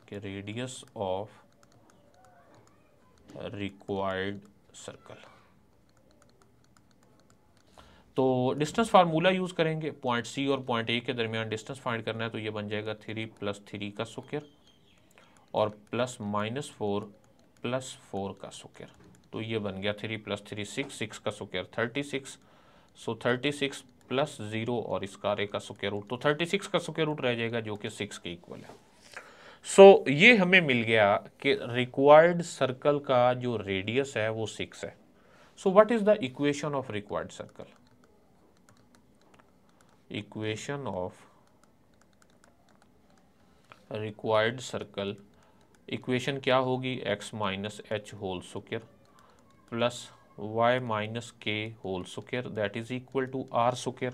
कि रेडियस ऑफ रिक्वायर्ड सर्कल तो डिस्टेंस फार्मूला यूज़ करेंगे पॉइंट सी और पॉइंट ए के दरमियान डिस्टेंस फाइंड करना है तो ये बन जाएगा थ्री प्लस थ्री का सुकेर और plus minus four plus four का सुकेर तो ये बन गया three plus three six six का square thirty six so thirty six plus zero और इस कारे का सुकेर रूट तो थर्टी सिक्स का सुकेर रूट रह जाएगा जो कि सिक्स के इक्वल है सो so, ये हमें मिल गया कि रिक्वायर्ड सर्कल का जो रेडियस है वो सिक्स है so what is the equation of required circle equation of required circle equation क्या होगी x minus H whole square plus Y minus के whole square that is equal to r square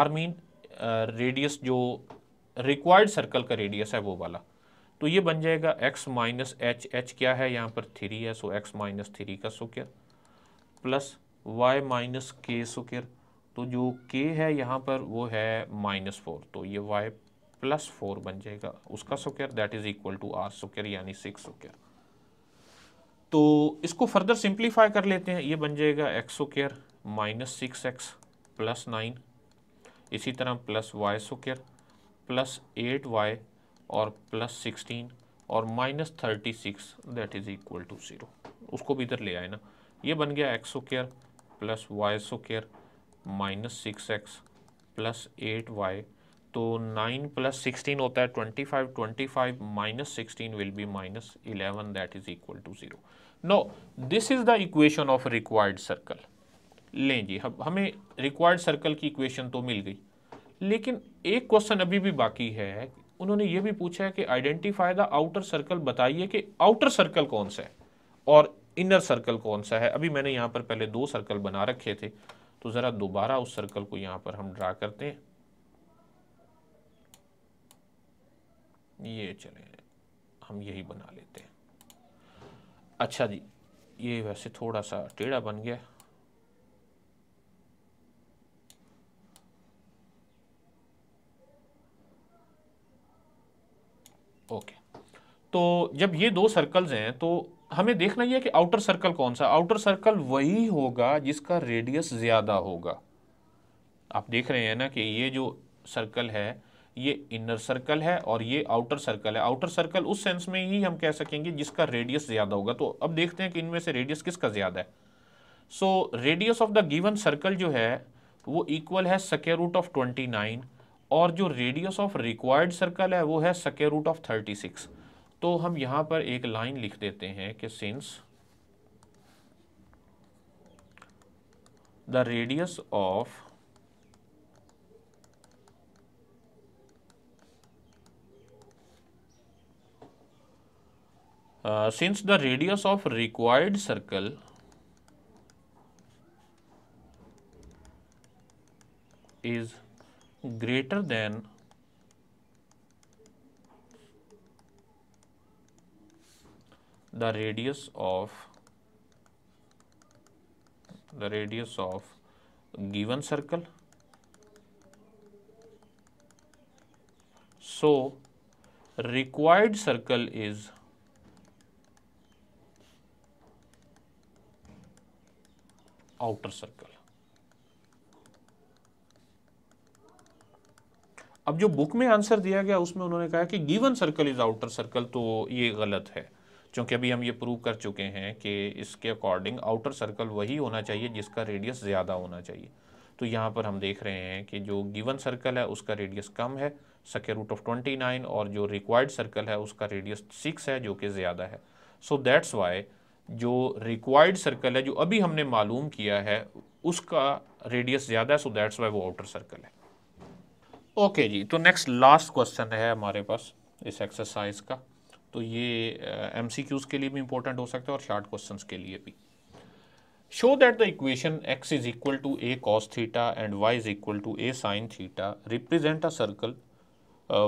r mean radius जो required circle का radius है वो वाला तो ये बन जाएगा x माइनस एच एच क्या है यहाँ पर थ्री है सो x माइनस थ्री का स्क्र प्लस y माइनस के स्क्र तो जो k है यहाँ पर वो है माइनस फोर तो ये y प्लस फोर बन जाएगा उसका square that is equal to are square यानी सिक्स स्क्वायर तो इसको फर्दर सिंप्लीफाई कर लेते हैं ये बन जाएगा x square minus six x plus nine इसी तरह plus Y square plus eight y और प्लस सिक्सटीन और minus thirty six that is equal to zero उसको भी इधर ले आए ना ये बन गया x square plus Y square minus six x plus eight y तो नाइन प्लस सिक्सटीन होता है twenty five twenty five minus sixteen will be minus eleven that is equal to zero no this is the equation of required circle लें जी हम हमें required circle की equation तो मिल गई लेकिन एक क्वेश्चन अभी भी बाकी है उन्होंने ये भी पूछा है कि आइडेंटिफाई द आउटर सर्कल बताइए कि आउटर सर्कल कौन सा है और इनर सर्कल कौन सा है अभी मैंने यहाँ पर पहले दो सर्कल बना रखे थे तो ज़रा दोबारा उस सर्कल को यहाँ पर हम ड्रा करते हैं ये चले हम यही बना लेते हैं अच्छा जी ये वैसे थोड़ा सा टेढ़ा बन गया ओके तो जब ये दो सर्कल्स हैं तो हमें देखना यह कि आउटर सर्कल कौन सा आउटर सर्कल वही होगा जिसका रेडियस ज़्यादा होगा आप देख रहे हैं ना कि ये जो सर्कल है ये इनर सर्कल है और ये आउटर सर्कल है आउटर सर्कल उस सेंस में ही हम कह सकेंगे जिसका रेडियस ज़्यादा होगा तो अब देखते हैं कि इनमें से रेडियस किसका ज़्यादा है so radius of the given circle जो है वो इक्वल है square root of twenty nine और जो रेडियस ऑफ रिक्वायर्ड सर्कल है वो है square root of thirty six तो हम यहां पर एक लाइन लिख देते हैं कि since the radius of since the radius of required circle is greater than the radius of the radius of given circle so required circle is outer circle अब जो बुक में आंसर दिया गया उसमें उन्होंने कहा कि given circle is outer circle तो ये गलत है क्योंकि अभी हम ये प्रूव कर चुके हैं कि इसके अकॉर्डिंग आउटर सर्कल वही होना चाहिए जिसका रेडियस ज़्यादा होना चाहिए तो यहाँ पर हम देख रहे हैं कि जो गिवन सर्कल है उसका रेडियस कम है square root of twenty nine और जो रिक्वायर्ड सर्कल है उसका रेडियस सिक्स है जो कि ज़्यादा है सो दैट्स वाई जो रिक्वायर्ड सर्कल है जो अभी हमने मालूम किया है उसका रेडियस ज़्यादा है सो दैट्स वाई वो आउटर सर्कल है ओके okay जी तो नेक्स्ट लास्ट क्वेश्चन है हमारे पास इस एक्सरसाइज का तो ये एम सी क्यूज़ के लिए भी इंपॉर्टेंट हो सकता है और शार्ट क्वेश्चन के लिए भी show that the equation x is equal to a cos theta and y is equal to a sine theta represent a circle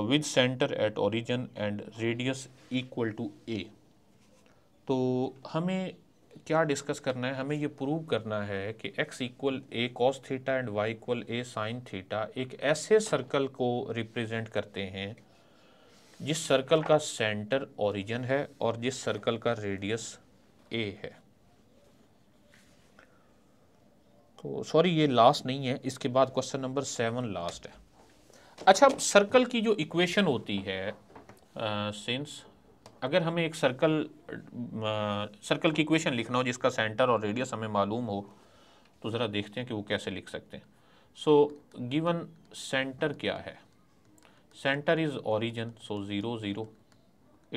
with centre at origin and radius equal to a तो हमें क्या discuss करना है हमें ये prove करना है कि x equal a cos theta and y equal a sine theta एक ऐसे सर्कल को रिप्रेजेंट करते हैं जिस सर्कल का सेंटर ओरिजिन है और जिस सर्कल का रेडियस ए है तो सॉरी ये लास्ट नहीं है इसके बाद क्वेश्चन नंबर सेवन लास्ट है अच्छा सर्कल की जो इक्वेशन होती है सिंस अगर हमें एक सर्कल आ, सर्कल की इक्वेशन लिखना हो जिसका सेंटर और रेडियस हमें मालूम हो तो ज़रा देखते हैं कि वो कैसे लिख सकते हैं सो गिवन सेंटर क्या है center is origin so 0 0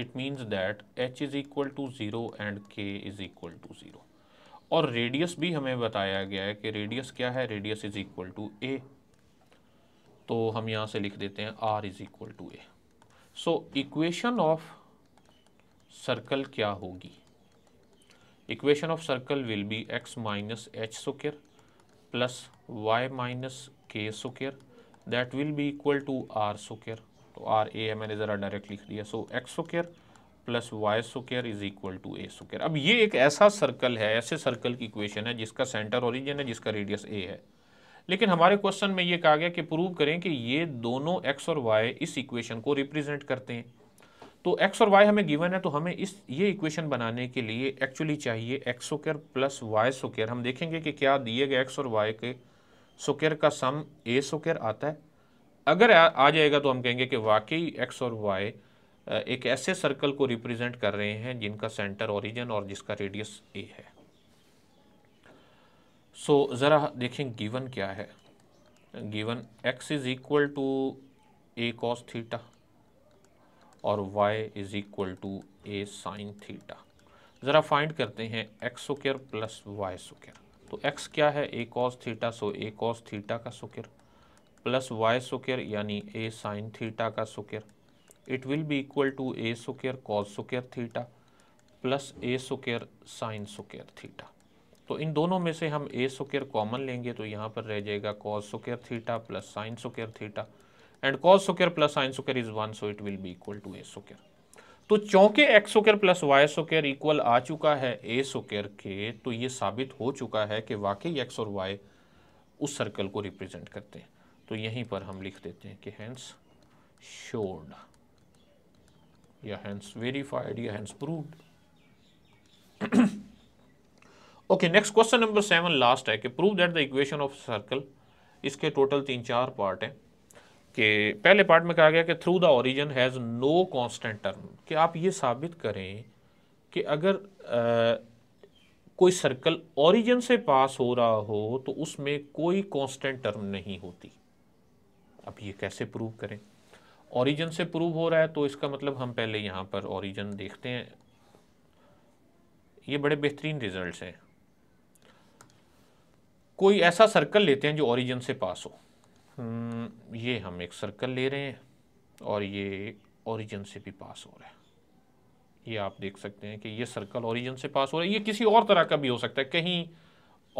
it means that h is equal to 0 and k is equal to 0 और रेडियस भी हमें बताया गया है कि रेडियस क्या है radius is equal to a तो हम यहाँ से लिख देते हैं r is equal to a so equation of circle क्या होगी equation of circle will be x minus h square plus Y minus k square that will be equal to r square तो आर ए है मैंने ज़रा direct लिख दिया so x square plus y square is equal to a square अब ये एक ऐसा सर्कल है ऐसे सर्कल की इक्वेशन है जिसका सेंटर ओरिजिन है जिसका रेडियस ए है लेकिन हमारे क्वेश्चन में ये कहा गया कि प्रूव करें कि ये दोनों एक्स और वाई इस इक्वेशन को रिप्रेजेंट करते हैं तो एक्स और वाई हमें गिवन है तो हमें इस ये इक्वेशन बनाने के लिए एक्चुअली चाहिए x square plus y square हम देखेंगे कि क्या दिए गए एक्स और वाई के सुकेर का सम ए सुकेर आता है अगर आ, आ जाएगा तो हम कहेंगे कि वाकई एक्स और वाई एक ऐसे सर्कल को रिप्रेजेंट कर रहे हैं जिनका सेंटर ओरिजिन और जिसका रेडियस ए है सो so, ज़रा देखें गिवन क्या है given x is equal to a cos theta और y is equal to a sine theta ज़रा फाइंड करते हैं x square plus Y square तो x क्या है a cos theta so a cos theta का सुकेर प्लस y सुकेर यानी a sin थीटा का square it will be equal to a square cos square theta plus a square sin square theta तो इन दोनों में से हम a सुकेर कॉमन लेंगे तो यहाँ पर रह जाएगा cos square theta plus sin square theta and cos square plus sin square is one so it will be equal to a square तो चौके x square plus y square equal आ चुका है ए सोकेर के तो ये साबित हो चुका है कि वाकई एक्स और वाई उस सर्कल को रिप्रेजेंट करते हैं तो यहीं पर हम लिख देते हैं कि हैंस शोर्ड या हैंस वेरीफाइड या hence proved okay next question number seven last है कि prove that the equation of circle इसके टोटल तीन चार पार्ट हैं कि पहले पार्ट में कहा गया कि through the origin has no constant term कि आप ये साबित करें कि अगर आ, कोई सर्कल ओरिजिन से पास हो रहा हो तो उसमें कोई कांस्टेंट टर्म नहीं होती अब ये कैसे प्रूव करें ओरिजिन से प्रूव हो रहा है तो इसका मतलब हम पहले यहाँ पर ओरिजिन देखते हैं ये बड़े बेहतरीन रिजल्ट्स हैं कोई ऐसा सर्कल लेते हैं जो ओरिजिन से पास हो हम्म, ये हम एक सर्कल ले रहे हैं और ये ओरिजिन से भी पास हो रहा है ये आप देख सकते हैं कि ये सर्कल ओरिजिन से पास हो रहा है ये किसी और तरह का भी हो सकता है कहीं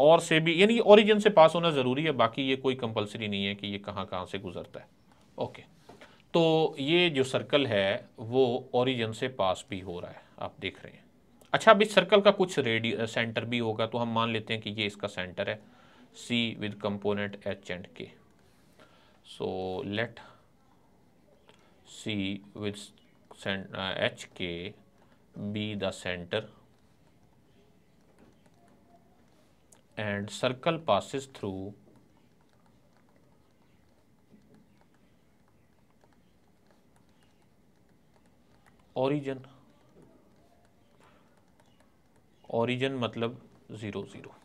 और से भी यानी ओरिजिन से पास होना ज़रूरी है बाकी ये कोई कंपलसरी नहीं है कि ये कहाँ कहाँ से गुजरता है ओके तो ये जो सर्कल है वो ओरिजिन से पास भी हो रहा है आप देख रहे हैं अच्छा अब इस सर्कल का कुछ रेडियो सेंटर भी होगा तो हम मान लेते हैं कि ये इसका सेंटर है C with component h and k so let C with which uh, HK be the center and circle passes through origin origin मतलब ज़ीरो ज़ीरो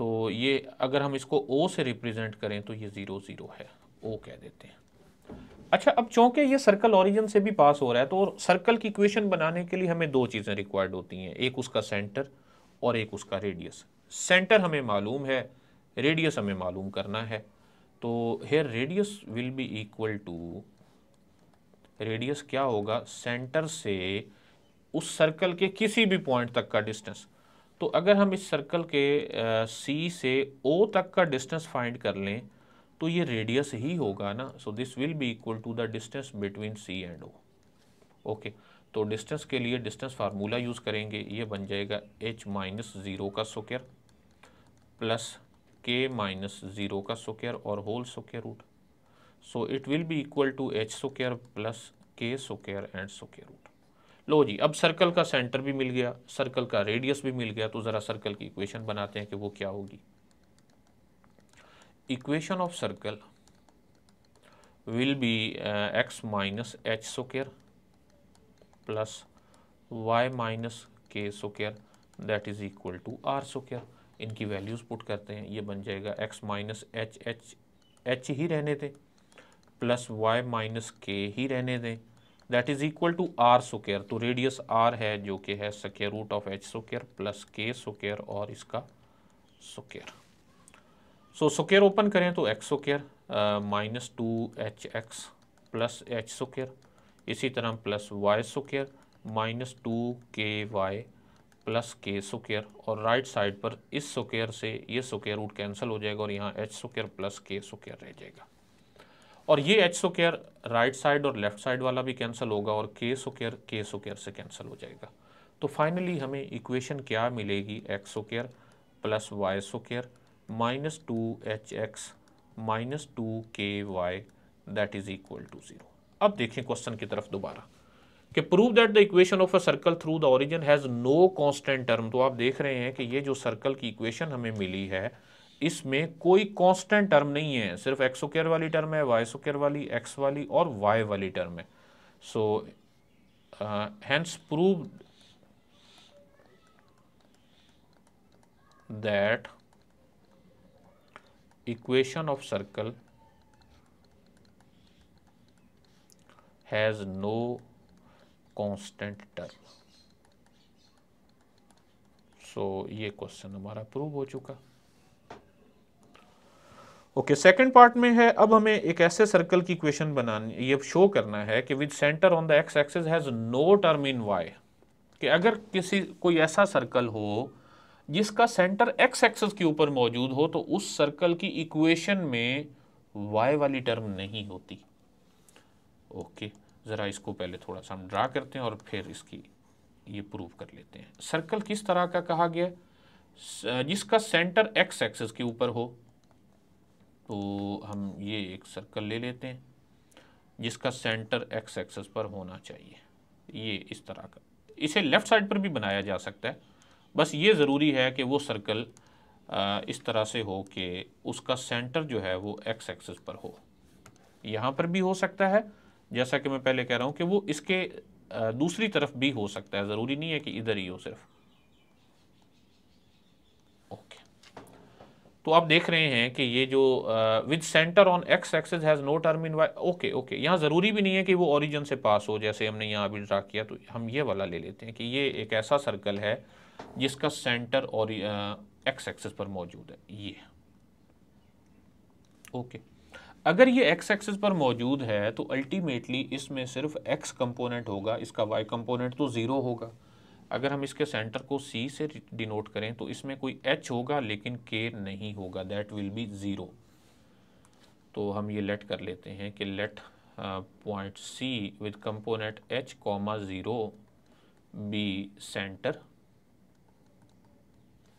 तो ये अगर हम इसको ओ से रिप्रेजेंट करें तो ये ज़ीरो ज़ीरो है ओ कह देते हैं अच्छा अब चूंकि ये सर्कल ओरिजिन से भी पास हो रहा है तो सर्कल की इक्वेशन बनाने के लिए हमें दो चीज़ें रिक्वायर्ड होती हैं एक उसका सेंटर और एक उसका रेडियस सेंटर हमें मालूम है रेडियस हमें मालूम करना है तो here radius will be equal to radius क्या होगा सेंटर से उस सर्कल के किसी भी पॉइंट तक का डिस्टेंस तो अगर हम इस सर्कल के सी से ओ तक का डिस्टेंस फाइंड कर लें तो ये रेडियस ही होगा ना so this will be equal to the distance between C and O okay तो डिस्टेंस के लिए डिस्टेंस फार्मूला यूज़ करेंगे ये बन जाएगा एच माइनस ज़ीरो का square plus k minus zero का स्क्यर और whole square root so it will be equal to h square plus k square and square root लो जी अब सर्कल का सेंटर भी मिल गया सर्कल का रेडियस भी मिल गया तो ज़रा सर्कल की इक्वेशन बनाते हैं कि वो क्या होगी equation of circle will be x minus h h plus Y minus k k that is equal to r r इनकी वैल्यूज़ पुट करते हैं ये बन जाएगा x minus h h h ही रहने दें प्लस वाई माइनस के ही रहने दें that is equal to r square तो रेडियस आर है जो कि है square root of h square plus k square और इसका सोकेयर सो सोकेयर ओपन करें तो x square minus two h x plus h square इसी तरह plus y square minus two k y plus k square और राइट साइड पर इस सोकेयर से ये सोकेयर रूट कैंसिल हो जाएगा और यहाँ एच सोकेयर प्लस के सोकेयर रह जाएगा और ये h square right side और लेफ्ट साइड वाला भी कैंसिल होगा और के सो केयर के सो केयर से कैंसिल हो जाएगा तो फाइनली हमें इक्वेशन क्या मिलेगी x square plus y square minus two h x minus two k y that is equal to zero अब देखें क्वेश्चन की तरफ दोबारा कि prove that the equation of a circle through the origin has no constant term तो आप देख रहे हैं कि ये जो सर्कल की इक्वेशन हमें मिली है इसमें कोई कांस्टेंट टर्म नहीं है सिर्फ एक्सोकेयर वाली टर्म है वाई सोकेयर वाली एक्स वाली और वाई वाली टर्म है so hence prove that equation of circle has no constant term so ये क्वेश्चन हमारा प्रूव हो चुका ओके सेकंड पार्ट में है अब हमें एक ऐसे सर्कल की इक्वेशन बनानी ये शो करना है कि with centre on the x axis has no term in y कि अगर किसी कोई ऐसा सर्कल हो जिसका सेंटर एक्स एक्सेस के ऊपर मौजूद हो तो उस सर्कल की इक्वेशन में वाई वाली टर्म नहीं होती ओके ज़रा इसको पहले थोड़ा सा हम ड्रा करते हैं और फिर इसकी ये प्रूव कर लेते हैं सर्कल किस तरह का कहा गया जिसका सेंटर एक्स एक्सेस के ऊपर हो तो हम ये एक सर्कल ले लेते हैं जिसका सेंटर एक्स एक्सेस पर होना चाहिए ये इस तरह का इसे लेफ़्ट साइड पर भी बनाया जा सकता है बस ये ज़रूरी है कि वो सर्कल इस तरह से हो कि उसका सेंटर जो है वो एक्स एक्सेस पर हो यहाँ पर भी हो सकता है जैसा कि मैं पहले कह रहा हूँ कि वो इसके दूसरी तरफ भी हो सकता है ज़रूरी नहीं है कि इधर ही हो सिर्फ तो आप देख रहे हैं कि ये जो with centre on x axis has no term in y okay okay यहाँ ज़रूरी भी नहीं है कि वो ओरिजिन से पास हो जैसे हमने यहाँ अभी ड्रा किया तो हम ये वाला ले लेते हैं कि ये एक ऐसा सर्कल है जिसका सेंटर और एक्स एक्सेस पर मौजूद है ये ओके okay. अगर ये एक्स एक्सेस पर मौजूद है तो अल्टीमेटली इसमें सिर्फ एक्स कंपोनेंट होगा इसका वाई कंपोनेंट तो ज़ीरो होगा अगर हम इसके सेंटर को सी से डिनोट करें तो इसमें कोई एच होगा लेकिन के नहीं होगा दैट विल बी ज़ीरो तो हम ये लेट कर लेते हैं कि let point C with component h comma zero be centre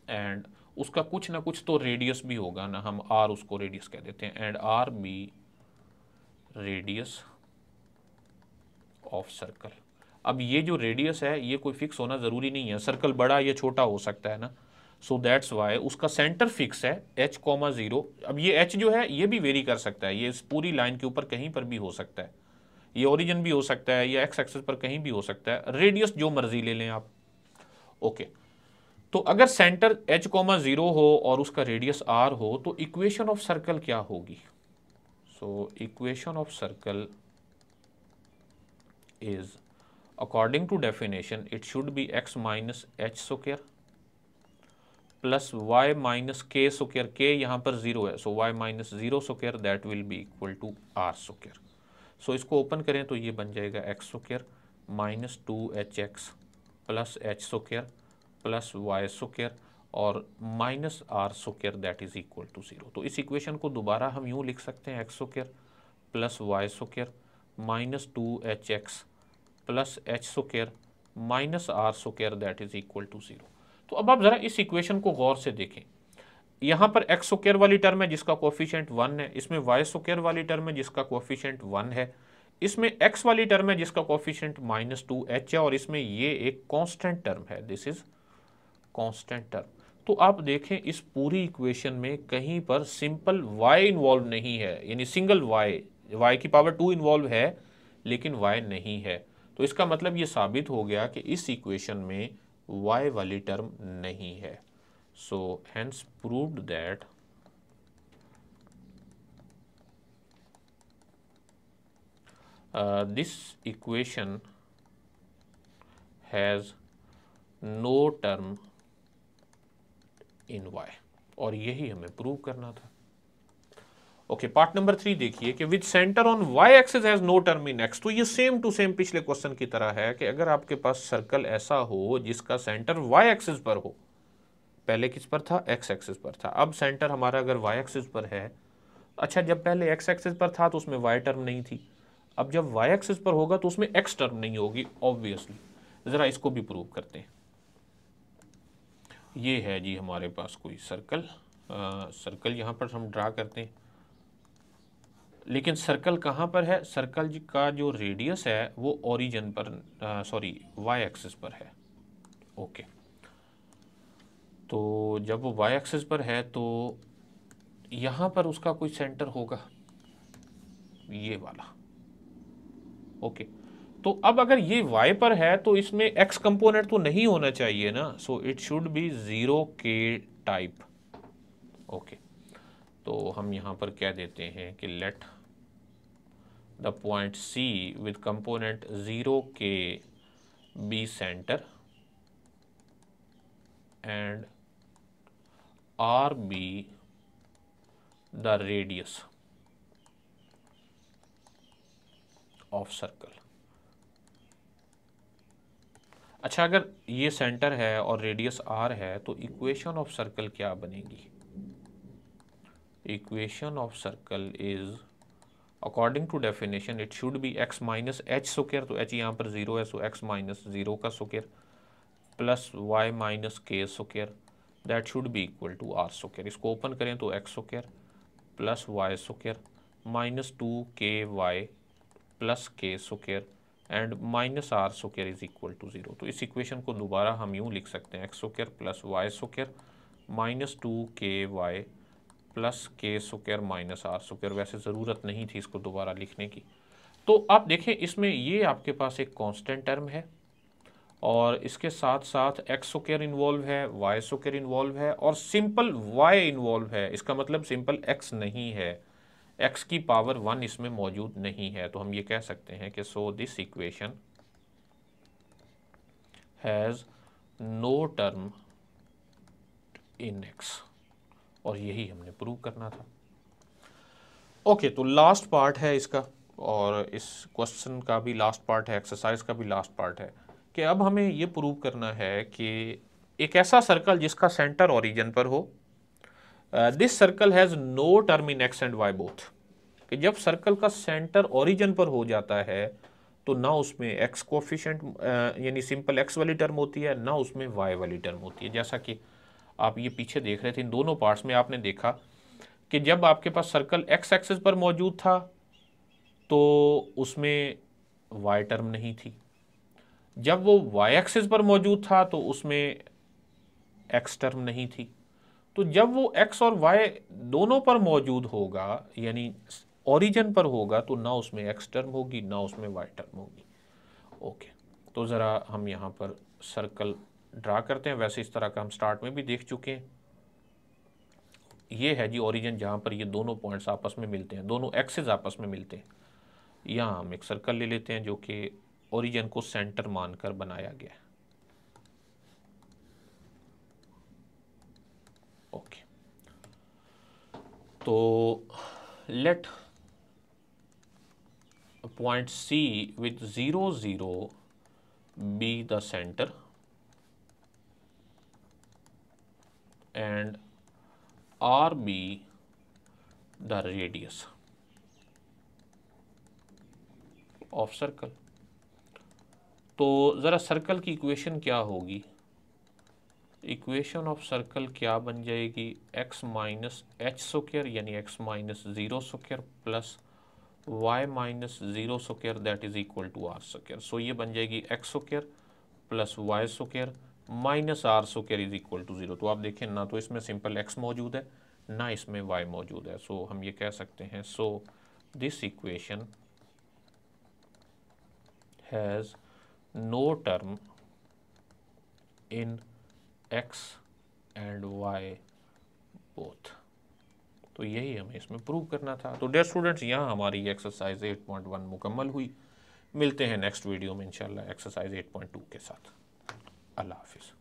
and उसका कुछ ना कुछ तो रेडियस भी होगा ना हम आर उसको रेडियस कह देते हैं and are be radius of circle अब ये जो रेडियस है ये कोई फिक्स होना ज़रूरी नहीं है सर्कल बड़ा या छोटा हो सकता है ना सो दैट्स वाई उसका सेंटर फिक्स है एच कॉमा ज़ीरो अब ये एच जो है ये भी वेरी कर सकता है ये इस पूरी लाइन के ऊपर कहीं पर भी हो सकता है ये ओरिजिन भी हो सकता है या एक्स एक्सेस पर कहीं भी हो सकता है रेडियस जो मर्जी ले लें आप ओके तो अगर सेंटर एच कॉमा ज़ीरो हो और उसका रेडियस आर हो तो इक्वेशन ऑफ सर्कल क्या होगी so equation of circle is according to definition it should be x minus h square plus Y minus k square. k यहाँ पर ज़ीरो है so y minus zero square that will be equal to r square. So इसको open करें तो ये बन जाएगा x square minus two h x plus h square plus Y square और minus r square that is equal to zero तो इस equation को दोबारा हम यूँ लिख सकते हैं x square plus Y square minus two h x plus h square minus r square that is equal to zero तो अब आप ज़रा इस इक्वेशन को गौर से देखें यहाँ पर एक्स सुकेयर वाली टर्म है जिसका कोफिशियंट वन है इसमें वाई सुकेयर वाली टर्म है जिसका कोफिशियंट वन है इसमें एक्स वाली टर्म है जिसका कोफिशियंट माइनस टू एच है और इसमें ये एक कॉन्स्टेंट टर्म है दिस इज कॉन्स्टेंट टर्म तो आप देखें इस पूरी इक्वेशन में कहीं पर सिंपल वाई इन्वॉल्व नहीं है यानी सिंगल वाई वाई की पावर टू इन्वॉल्व है लेकिन वाई नहीं है तो इसका मतलब ये साबित हो गया कि इस इक्वेशन में y वाली टर्म नहीं है so hence proved that this equation has no term in y और यही हमें प्रूव करना था ओके पार्ट नंबर थ्री देखिए कि with centre on y axis has no term in x तो ये सेम टू सेम पिछले क्वेश्चन की तरह है कि अगर आपके पास सर्कल ऐसा हो जिसका सेंटर वाई एक्सिस पर हो पहले किस पर था एक्स एक्सिस पर था अब सेंटर हमारा अगर वाई एक्सिस पर है अच्छा जब पहले एक्स एक्सिस पर था तो उसमें वाई टर्म नहीं थी अब जब वाई एक्सिस पर होगा तो उसमें एक्स टर्म नहीं होगी ऑब्वियसली ज़रा इसको भी प्रूव करते हैं ये है जी हमारे पास कोई सर्कल आ, सर्कल यहाँ पर हम ड्रा करते हैं लेकिन सर्कल कहाँ पर है सर्कल का जो रेडियस है वो ओरिजिन पर सॉरी वाई एक्सिस पर है ओके तो जब वो वाई एक्सिस पर है तो यहाँ पर उसका कोई सेंटर होगा ये वाला ओके तो अब अगर ये y पर है तो इसमें x कंपोनेंट तो नहीं होना चाहिए ना so it should be zero के टाइप ओके तो हम यहाँ पर क्या देते हैं कि let the point C with component zero k be centre and are be the radius of circle अच्छा अगर ये सेंटर है और रेडियस आर है तो इक्वेशन ऑफ सर्कल क्या बनेगी equation of circle is according to definition it should be x minus h square तो एच यहाँ पर जीरो है सो एक्स माइनस जीरो का square plus Y minus k square that should be equal to are square इसको open करें तो x square plus y square minus two k y plus k square and minus r square is equal to zero तो इस equation को दोबारा हम यूँ लिख सकते हैं x square plus y square minus two k y plus k square minus r square वैसे ज़रूरत नहीं थी इसको दोबारा लिखने की तो आप देखें इसमें ये आपके पास एक कांस्टेंट टर्म है और इसके साथ साथ एक्स सोकेयर इन्वॉल्व है वाई सोकेयर इन्वॉल्व है और सिंपल वाई इन्वॉल्व है इसका मतलब सिंपल एक्स नहीं है एक्स की पावर वन इसमें मौजूद नहीं है तो हम ये कह सकते हैं कि so this equation has no term in x और यही हमने प्रूव करना था ओके okay, तो लास्ट पार्ट है इसका और इस क्वेश्चन का भी लास्ट पार्ट है एक्सरसाइज का भी लास्ट पार्ट है कि अब हमें ये प्रूव करना है कि एक ऐसा सर्कल जिसका सेंटर ओरिजन पर हो this circle has no term in x and Y both कि जब सर्कल का सेंटर ओरिजन पर हो जाता है तो ना उसमें एक्स कोफिशेंट uh, यानी सिंपल एक्स वाली टर्म होती है ना उसमें वाई वाली टर्म होती है जैसा कि आप ये पीछे देख रहे थे इन दोनों पार्ट्स में आपने देखा कि जब आपके पास सर्कल एक्स एक्सेस पर मौजूद था तो उसमें वाई टर्म नहीं थी जब वो वाई एक्सेस पर मौजूद था तो उसमें एक्स टर्म नहीं थी तो जब वो एक्स और वाई दोनों पर मौजूद होगा यानी ओरिजन पर होगा तो ना उसमें एक्स टर्म होगी ना उसमें वाई टर्म होगी ओके तो ज़रा हम यहाँ पर सर्कल ड्रा करते हैं वैसे इस तरह का हम स्टार्ट में भी देख चुके हैं ये है जी ओरिजिन जहाँ पर ये दोनों पॉइंट्स आपस में मिलते हैं दोनों एक्सेज आपस में मिलते हैं यहाँ हम एक सर्कल ले लेते हैं जो कि ओरिजिन को सेंटर मानकर बनाया गया है ओके तो let point C with zero zero be the centre and are be the radius of circle तो ज़रा सर्कल की इक्वेशन क्या होगी इक्वेशन ऑफ सर्कल क्या बन जाएगी x माइनस एच सोकेयर यानी x minus zero square plus y minus zero square that is equal to r square so ये बन जाएगी x square plus y square minus r square is equal to zero तो आप देखें ना तो इसमें सिंपल एक्स मौजूद है ना इसमें वाई मौजूद है सो so, हम ये कह सकते हैं so this equation has no term in x and Y both तो यही हमें इसमें प्रूव करना था तो डेयर स्टूडेंट्स यहाँ हमारी एक्सरसाइज 8.1 मुकम्मल हुई मिलते हैं नेक्स्ट वीडियो में इंशाल्लाह एक्सरसाइज 8.2 के साथ الله حافظ